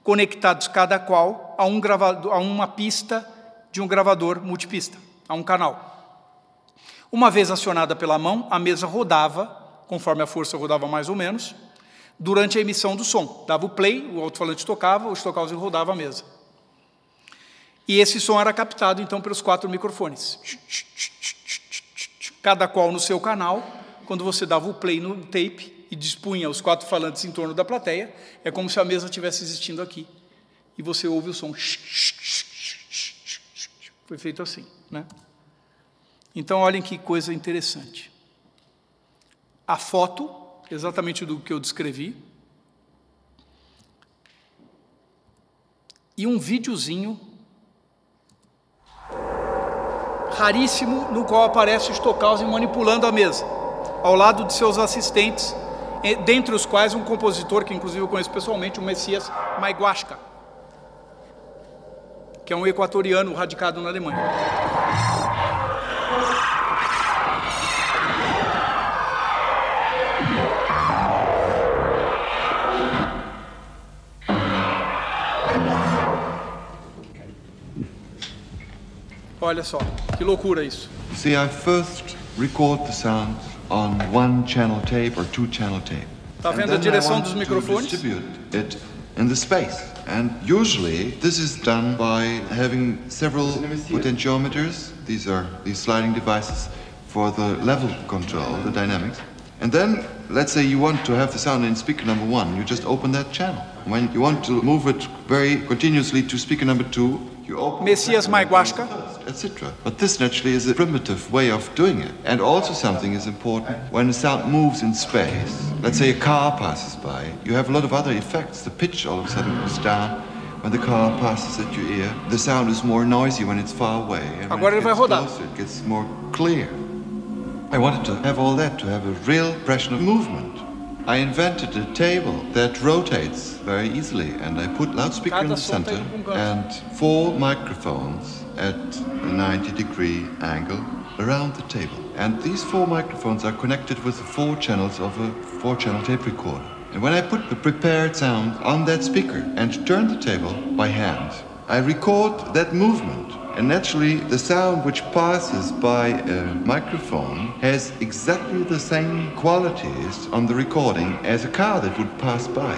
conectados cada qual a, um a uma pista de um gravador multipista, a um canal. Uma vez acionada pela mão, a mesa rodava, conforme a força rodava mais ou menos, durante a emissão do som. Dava o play, o alto-falante tocava, os tocalzinhos rodava a mesa. E esse som era captado então pelos quatro microfones, cada qual no seu canal. Quando você dava o play no tape e dispunha os quatro falantes em torno da plateia, é como se a mesa estivesse existindo aqui. E você ouve o som. Foi feito assim, né? Então olhem que coisa interessante. A foto, exatamente do que eu descrevi, e um videozinho raríssimo no qual aparece Stockhausen manipulando a mesa, ao lado de seus assistentes, dentre os quais um compositor que inclusive eu conheço pessoalmente, o Messias Maiguasca, que é um equatoriano radicado na Alemanha. Olha só. Que loucura isso. See, I first record the sound on one channel tape or two channel tape. Tá vendo a direção dos microfones? Distribute it in the space. And usually this is done by having several potentiometers. These are these sliding devices for the level control, the dynamics. And then, let's say you want to have the sound in speaker number one, you just open that channel. When you want to move it very continuously to speaker number two, Messias Mayaguasca. Etc. But this naturally is a primitive way of doing it. And also, something is important when a sound moves in space. Let's say a car passes by, you have a lot of other effects. The pitch all of a sudden goes down. When the car passes at your ear, the sound is more noisy when it's far away. And when it gets closer, it gets more clear. I wanted to have all that, to have a real impression of movement. I invented a table that rotates very easily, and I put loudspeaker in the center and four microphones at a 90 degree angle around the table. And these four microphones are connected with the four channels of a four channel tape recorder. And when I put the prepared sound on that speaker and turn the table by hand, I record that movement And naturalmente, the sound which passes by a microphone has exactly the same qualities on the recording as a car that would pass by.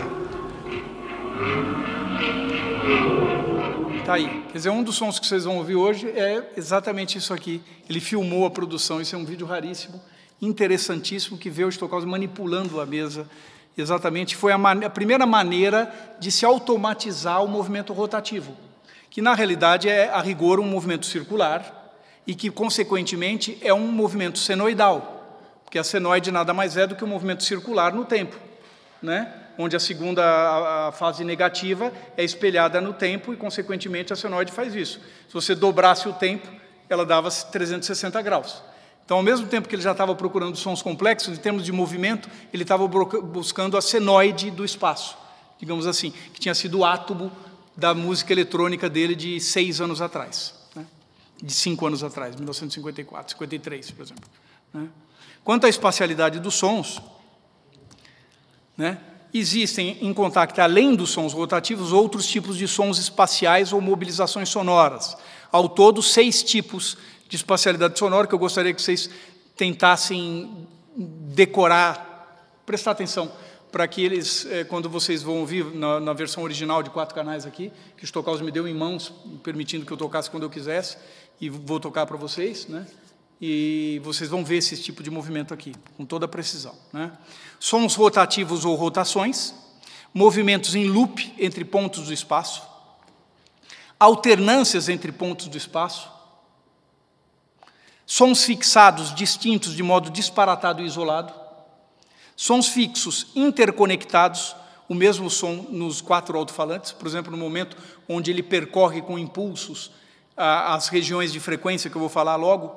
Tá aí. Quer dizer, um dos sons que vocês vão ouvir hoje é exatamente isso aqui. Ele filmou a produção, isso é um vídeo raríssimo, interessantíssimo, que vê o Stockhausen manipulando a mesa. Exatamente, foi a, a primeira maneira de se automatizar o movimento rotativo que na realidade é a rigor um movimento circular e que consequentemente é um movimento senoidal, porque a senoide nada mais é do que um movimento circular no tempo, né? Onde a segunda a, a fase negativa é espelhada no tempo e consequentemente a senoide faz isso. Se você dobrasse o tempo, ela dava 360 graus. Então, ao mesmo tempo que ele já estava procurando sons complexos, em termos de movimento, ele estava buscando a senoide do espaço, digamos assim, que tinha sido o átomo da música eletrônica dele de seis anos atrás, né? de cinco anos atrás, 1954, 53, por exemplo. Né? Quanto à espacialidade dos sons, né? existem em contacto, além dos sons rotativos, outros tipos de sons espaciais ou mobilizações sonoras. Ao todo, seis tipos de espacialidade sonora que eu gostaria que vocês tentassem decorar, prestar atenção para que eles, eh, quando vocês vão ouvir na, na, versão original de quatro canais aqui, que o Stockhausen me deu em mãos, permitindo que eu tocasse quando eu quisesse, e vou tocar para vocês, né? E vocês vão ver esse tipo de movimento aqui, com toda a precisão. Né? Sons rotativos ou rotações, movimentos em loop entre pontos do espaço, alternâncias entre pontos do espaço, sons fixados distintos de modo disparatado e isolado, Sons fixos interconectados, o mesmo som nos quatro alto-falantes, por exemplo, no momento onde ele percorre com impulsos as regiões de frequência, que eu vou falar logo,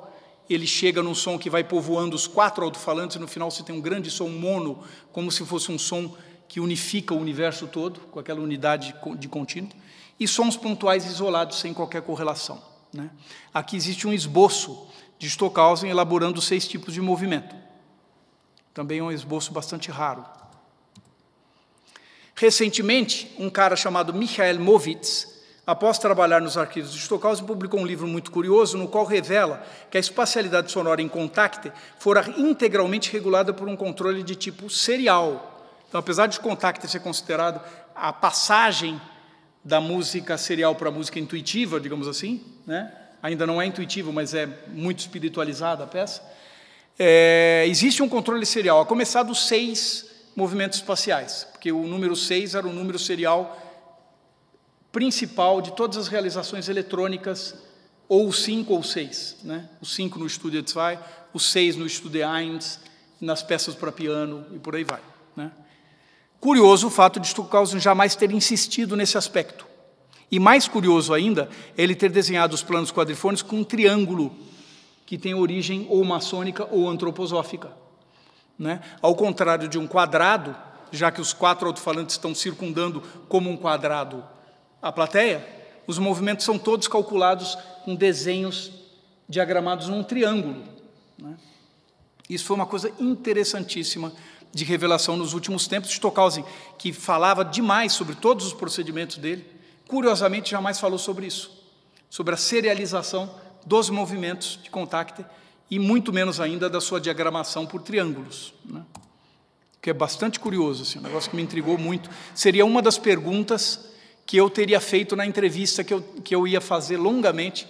ele chega num som que vai povoando os quatro alto-falantes, no final você tem um grande som mono, como se fosse um som que unifica o universo todo, com aquela unidade de contínuo, e sons pontuais isolados, sem qualquer correlação. Né? Aqui existe um esboço de Stockhausen elaborando seis tipos de movimento. Também é um esboço bastante raro. Recentemente, um cara chamado Michael Movitz, após trabalhar nos arquivos de Stockhausen, publicou um livro muito curioso no qual revela que a espacialidade sonora em contacte fora integralmente regulada por um controle de tipo serial. Então, apesar de contacte ser considerado a passagem da música serial para a música intuitiva, digamos assim, né? ainda não é intuitiva, mas é muito espiritualizada a peça, é, existe um controle serial, a começar dos seis movimentos espaciais, porque o número seis era o número serial principal de todas as realizações eletrônicas, ou cinco ou seis. Né? O cinco no Studio Zwei, o seis no Studio Eins, nas peças para piano e por aí vai. Né? Curioso o fato de Stockhausen jamais ter insistido nesse aspecto. E mais curioso ainda, ele ter desenhado os planos quadrifônicos com um triângulo que tem origem ou maçônica ou antroposófica. Né? Ao contrário de um quadrado, já que os quatro alto-falantes estão circundando como um quadrado a plateia, os movimentos são todos calculados com desenhos diagramados num triângulo. Né? Isso foi uma coisa interessantíssima de revelação nos últimos tempos. Stockhausen, que falava demais sobre todos os procedimentos dele, curiosamente jamais falou sobre isso, sobre a serialização dos movimentos de contacto e muito menos ainda da sua diagramação por triângulos, né? que é bastante curioso, assim, um negócio que me intrigou muito. Seria uma das perguntas que eu teria feito na entrevista que eu, que eu ia fazer longamente,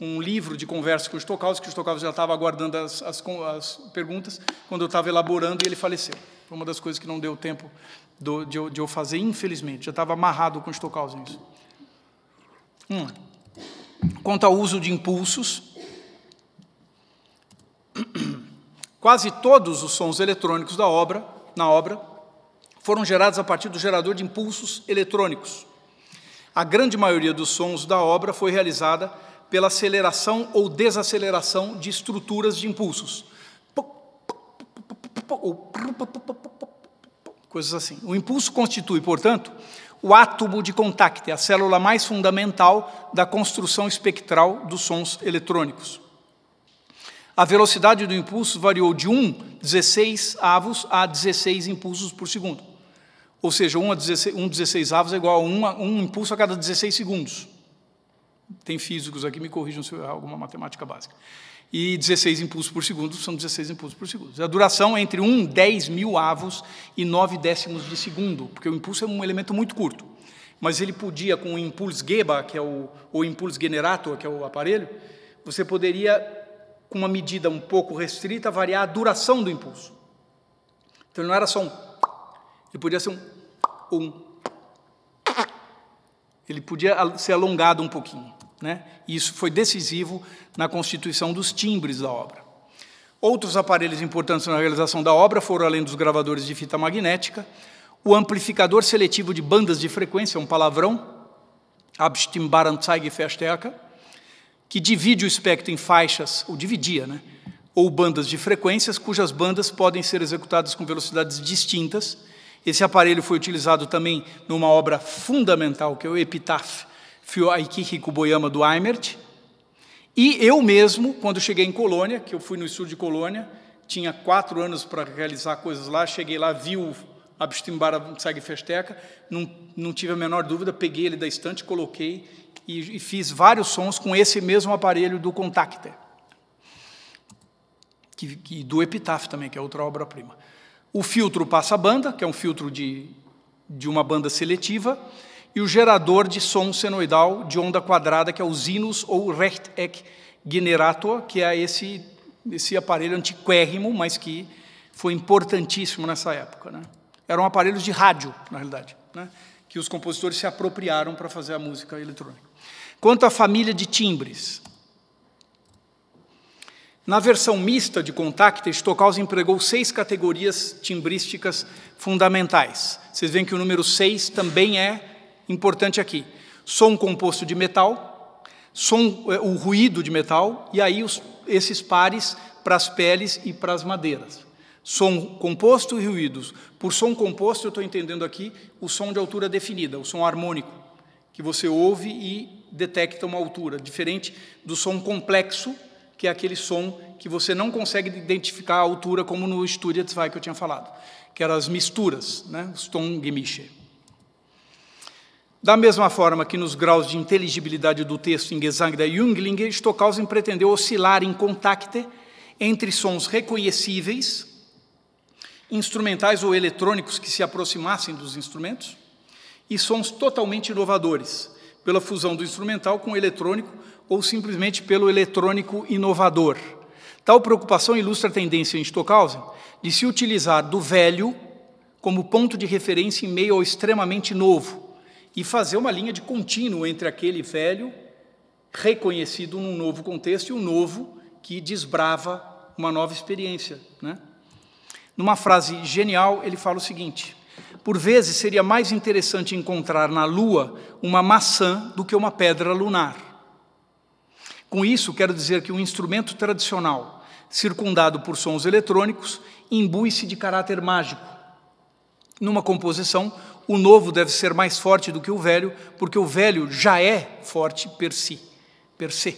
um livro de conversa com o Stokowski, que o Stokowski já estava aguardando as, as, as perguntas, quando eu estava elaborando e ele faleceu. Foi uma das coisas que não deu tempo do, de, eu, de, eu, fazer, infelizmente. Já estava amarrado com o Stokowski Hum quanto ao uso de impulsos. Quase todos os sons eletrônicos da obra, na obra, foram gerados a partir do gerador de impulsos eletrônicos. A grande maioria dos sons da obra foi realizada pela aceleração ou desaceleração de estruturas de impulsos. Coisas assim. O impulso constitui, portanto, o átomo de contacto, é a célula mais fundamental da construção espectral dos sons eletrônicos. A velocidade do impulso variou de 1, 16 avos a 16 impulsos por segundo. Ou seja, 1, 1 16 avos é igual a 1, a 1 impulso a cada 16 segundos. Tem físicos aqui, me corrijam se eu errar alguma matemática básica e 16 impulsos por segundo são 16 impulsos por segundo. A duração é entre 1 10 mil avos e 9 décimos de segundo, porque o impulso é um elemento muito curto. Mas ele podia, com o impulso Geba, que é o, ou impulso generator, que é o aparelho, você poderia, com uma medida um pouco restrita, variar a duração do impulso. Então não era só um, ele podia ser um, um. Ele podia ser alongado um pouquinho. Né? Isso foi decisivo na constituição dos timbres da obra. Outros aparelhos importantes na realização da obra foram, além dos gravadores de fita magnética, o amplificador seletivo de bandas de frequência, um palavrão, Abstimmbaren Zeigefestärker, que divide o espectro em faixas, ou dividia, né? ou bandas de frequências, cujas bandas podem ser executadas com velocidades distintas. Esse aparelho foi utilizado também numa obra fundamental, que é o Epitaph, Fioaikichi Kuboyama do Eimert, e eu mesmo, quando cheguei em Colônia, que eu fui no estudo de Colônia, tinha quatro anos para realizar coisas lá, cheguei lá, vi o Abstimbara segue Festeca, não, não tive a menor dúvida, peguei ele da estante, coloquei e, e fiz vários sons com esse mesmo aparelho do Contacter, que, que do Epitáfio também, que é outra obra-prima. O filtro passa-banda, que é um filtro de, de uma banda seletiva, e o gerador de som senoidal de onda quadrada, que é o Sinus ou Rechteck Generator, que é esse, esse aparelho antiquérrimo, mas que foi importantíssimo nessa época. Né? Eram aparelhos de rádio, na realidade, né? que os compositores se apropriaram para fazer a música eletrônica. Quanto à família de timbres, na versão mista de contact Stockhausen empregou seis categorias timbrísticas fundamentais. Vocês veem que o número seis também é importante aqui: som composto de metal, som, é, o ruído de metal, e aí os, esses pares para as peles e para as madeiras. Som composto e ruídos. Por som composto, eu estou entendendo aqui o som de altura definida, o som harmônico, que você ouve e detecta uma altura, diferente do som complexo, que é aquele som que você não consegue identificar a altura, como no Studia 2 que eu tinha falado, que eram as misturas, né? Stongemische. Da mesma forma que nos graus de inteligibilidade do texto em Gesang da Jüngling, Stockhausen pretendeu oscilar em contacte entre sons reconhecíveis, instrumentais ou eletrônicos que se aproximassem dos instrumentos, e sons totalmente inovadores, pela fusão do instrumental com o eletrônico ou simplesmente pelo eletrônico inovador. Tal preocupação ilustra a tendência em Stockhausen de se utilizar do velho como ponto de referência em meio ao extremamente novo e fazer uma linha de contínuo entre aquele velho, reconhecido num novo contexto, e o novo que desbrava uma nova experiência. Né? Numa frase genial, ele fala o seguinte: Por vezes seria mais interessante encontrar na Lua uma maçã do que uma pedra lunar. Com isso, quero dizer que um instrumento tradicional, circundado por sons eletrônicos, imbui-se de caráter mágico. Numa composição, o novo deve ser mais forte do que o velho, porque o velho já é forte per si, per se.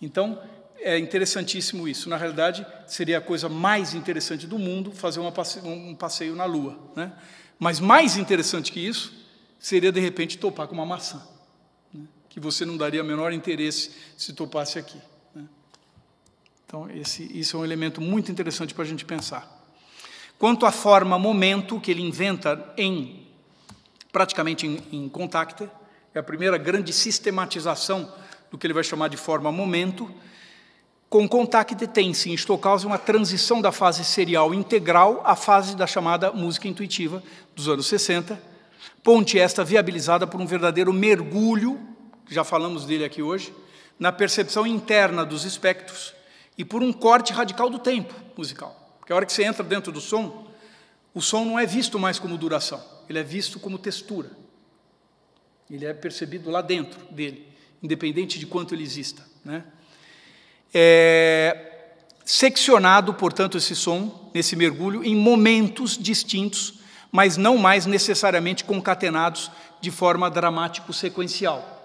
Então, é interessantíssimo isso. Na realidade, seria a coisa mais interessante do mundo fazer um passeio na Lua. Né? Mas mais interessante que isso seria, de repente, topar com uma maçã, né? que você não daria menor interesse se topasse aqui. Né? Então, esse, isso é um elemento muito interessante para a gente pensar. Quanto à forma momento que ele inventa em praticamente em incontacta, é a primeira grande sistematização do que ele vai chamar de forma momento. Com Contact tem-se em Stockhausen uma transição da fase serial integral à fase da chamada música intuitiva dos anos 60, ponte esta viabilizada por um verdadeiro mergulho, já falamos dele aqui hoje, na percepção interna dos espectros e por um corte radical do tempo musical. Porque a hora que você entra dentro do som, o som não é visto mais como duração ele é visto como textura. Ele é percebido lá dentro dele, independente de quanto ele exista. Né? É seccionado, portanto, esse som, nesse mergulho, em momentos distintos, mas não mais necessariamente concatenados de forma dramático-sequencial.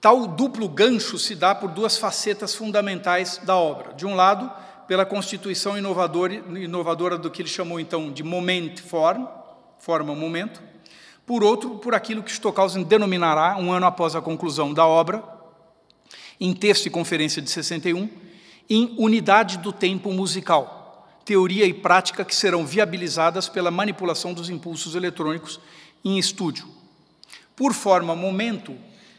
Tal duplo gancho se dá por duas facetas fundamentais da obra. De um lado, pela constituição inovadora, do que ele chamou então de moment form, forma momento, por outro, por aquilo que Stockhausen denominará, um ano após a conclusão da obra, em texto e conferência de 61, em unidade do tempo musical, teoria e prática que serão viabilizadas pela manipulação dos impulsos eletrônicos em estúdio. Por forma momento,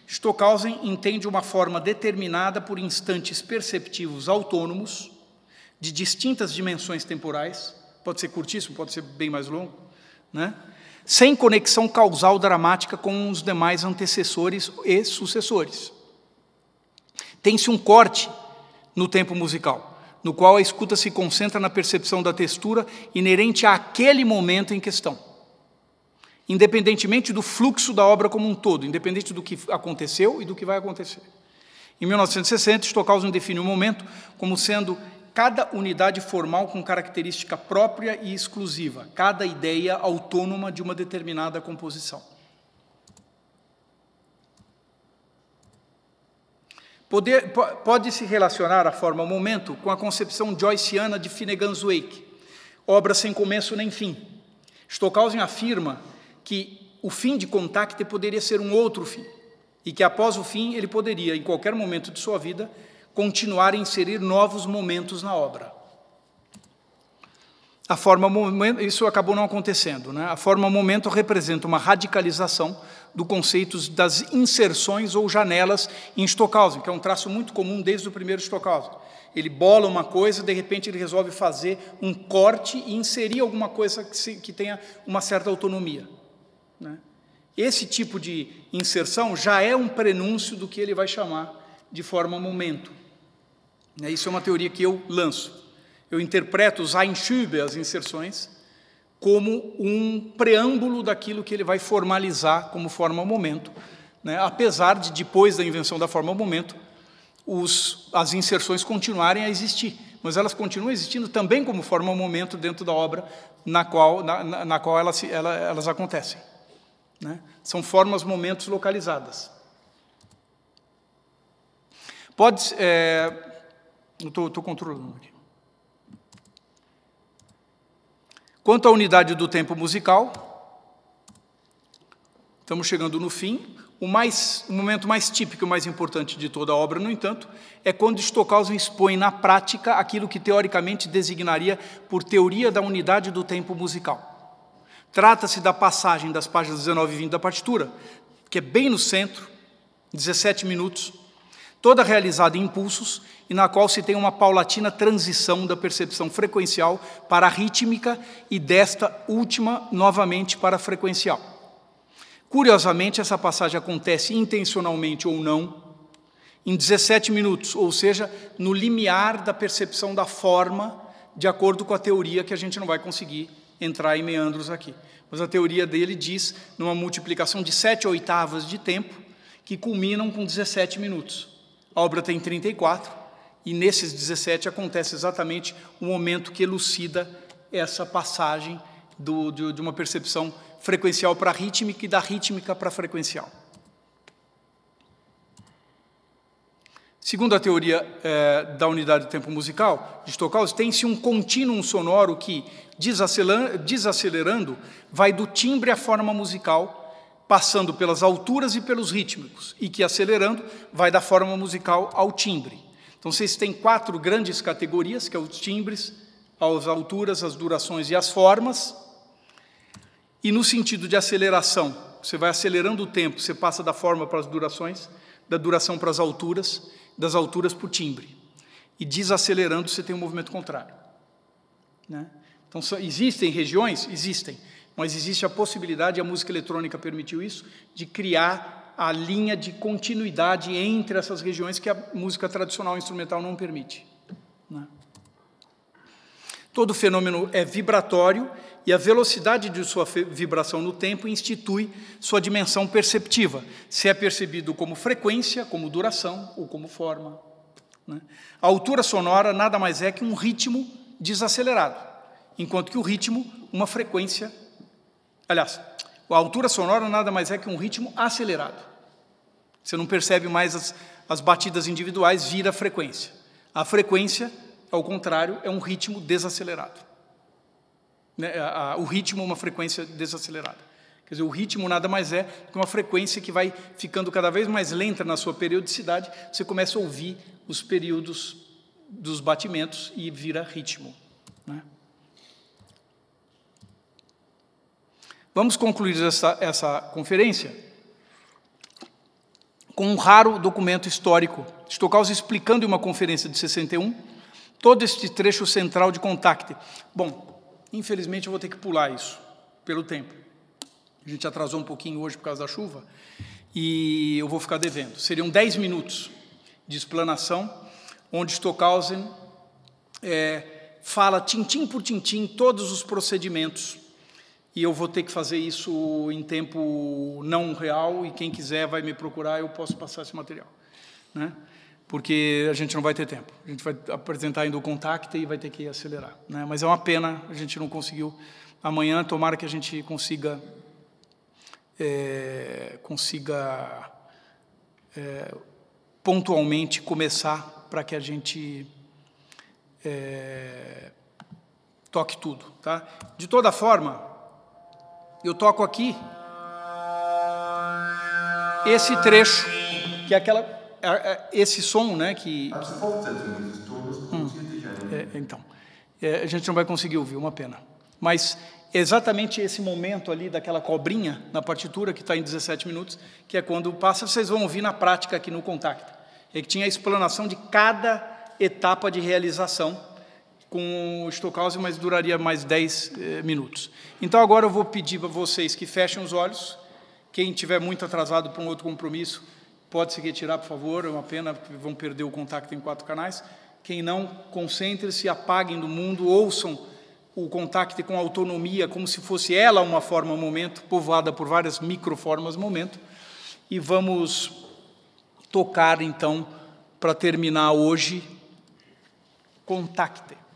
Stockhausen entende uma forma determinada por instantes perceptivos autônomos, de distintas dimensões temporais, pode ser curtíssimo, pode ser bem mais longo, né? sem conexão causal dramática com os demais antecessores e sucessores. Tem-se um corte no tempo musical, no qual a escuta se concentra na percepção da textura inerente àquele momento em questão. Independentemente do fluxo da obra como um todo, independente do que aconteceu e do que vai acontecer. Em 1960, Stockhausen define o momento como sendo cada unidade formal com característica própria e exclusiva, cada ideia autônoma de uma determinada composição. Pode-se relacionar a forma momento com a concepção joyciana de Finnegan's Wake, obra sem começo nem fim. Stockhausen afirma que o fim de Contact poderia ser um outro fim, e que após o fim ele poderia, em qualquer momento de sua vida, continuar a inserir novos momentos na obra. A forma momento, isso acabou não acontecendo, né? A forma momento representa uma radicalização do conceito das inserções ou janelas em Stockhausen, que é um traço muito comum desde o primeiro Stockhausen. Ele bola uma coisa, de repente ele resolve fazer um corte e inserir alguma coisa que, se, que tenha uma certa autonomia. Né? Esse tipo de inserção já é um prenúncio do que ele vai chamar de forma momento. Né, isso é uma teoria que eu lanço. Eu interpreto Zeinschübe, as inserções, como um preâmbulo daquilo que ele vai formalizar como forma ao momento, né? apesar de, depois da invenção da forma ao momento, os, as inserções continuarem a existir, mas elas continuam existindo também como forma ao momento dentro da obra na qual, na, na, na qual elas, ela, elas acontecem. Né? São formas, momentos localizadas. Pode, é, estou controlando aqui. Quanto à unidade do tempo musical, estamos chegando no fim. O, mais, o momento mais típico e mais importante de toda a obra, no entanto, é quando Stockhausen expõe na prática aquilo que teoricamente designaria por teoria da unidade do tempo musical. Trata-se da passagem das páginas 19 e 20 da partitura, que é bem no centro, 17 minutos, toda realizada em impulsos e na qual se tem uma paulatina transição da percepção frequencial para a rítmica e desta última novamente para a frequencial. Curiosamente, essa passagem acontece intencionalmente ou não em 17 minutos, ou seja, no limiar da percepção da forma, de acordo com a teoria que a gente não vai conseguir entrar em meandros aqui. Mas a teoria dele diz, numa multiplicação de sete oitavas de tempo, que culminam com 17 minutos. A obra tem 34, e nesses 17 acontece exatamente o momento que elucida essa passagem do, de, de uma percepção frequencial para rítmica e da rítmica para frequencial. Segundo a teoria eh, da unidade do tempo musical de Stockhausen, tem-se um contínuo sonoro que, desacelerando, vai do timbre à forma musical, passando pelas alturas e pelos rítmicos, e que acelerando vai da forma musical ao timbre. Então vocês têm quatro grandes categorias, que são é os timbres, as alturas, as durações e as formas. E no sentido de aceleração, você vai acelerando o tempo, você passa da forma para as durações, da duração para as alturas, das alturas para o timbre. E desacelerando, você tem um movimento contrário. Né? Então, existem regiões? Existem mas existe a possibilidade, a música eletrônica permitiu isso, de criar a linha de continuidade entre essas regiões que a música tradicional instrumental não permite. Né? Todo fenômeno é vibratório e a velocidade de sua vibração no tempo institui sua dimensão perceptiva, se é percebido como frequência, como duração ou como forma. Né? A altura sonora nada mais é que um ritmo desacelerado, enquanto que o ritmo, uma frequência Aliás, a altura sonora nada mais é que um ritmo acelerado. Você não percebe mais as, as batidas individuais, vira a frequência. A frequência, ao contrário, é um ritmo desacelerado. Né, o ritmo é uma frequência desacelerada. Quer dizer, o ritmo nada mais é que uma frequência que vai ficando cada vez mais lenta na sua periodicidade, você começa a ouvir os períodos dos batimentos e vira ritmo. Né? Vamos concluir essa, essa conferência com um raro documento histórico. Stockhausen explicando em uma conferência de 61 todo este trecho central de contacto. Bom, infelizmente eu vou ter que pular isso pelo tempo. A gente atrasou um pouquinho hoje por causa da chuva e eu vou ficar devendo. Seriam 10 minutos de explanação, onde Stockhausen é, fala, tintim por tintim, todos os procedimentos e eu vou ter que fazer isso em tempo não real e quem quiser vai me procurar, eu posso passar esse material, né? Porque a gente não vai ter tempo. A gente vai apresentar ainda o contacto e vai ter que acelerar, né? Mas é uma pena a gente não conseguiu amanhã. Tomara que a gente consiga é, consiga é, pontualmente começar para que a gente é, toque tudo, tá? De toda forma, eu toco aqui esse trecho, que é aquela, é, é, esse som, né? Que, que... Hum, é, então, é, a gente não vai conseguir ouvir, uma pena. Mas exatamente esse momento ali daquela cobrinha na partitura, que está em 17 minutos, que é quando passa, vocês vão ouvir na prática aqui no contacto. É que tinha a explanação de cada etapa de realização com o Stockhausen, mas duraria mais 10 eh, minutos. Então, agora eu vou pedir para vocês que fechem os olhos. Quem tiver muito atrasado para um outro compromisso, pode se retirar, por favor. É uma pena, que vão perder o contato em quatro canais. Quem não, concentre-se, apaguem do mundo, ouçam o contacto com autonomia, como se fosse ela uma forma momento, povoada por várias microformas momento. E vamos tocar, então, para terminar hoje, contacte.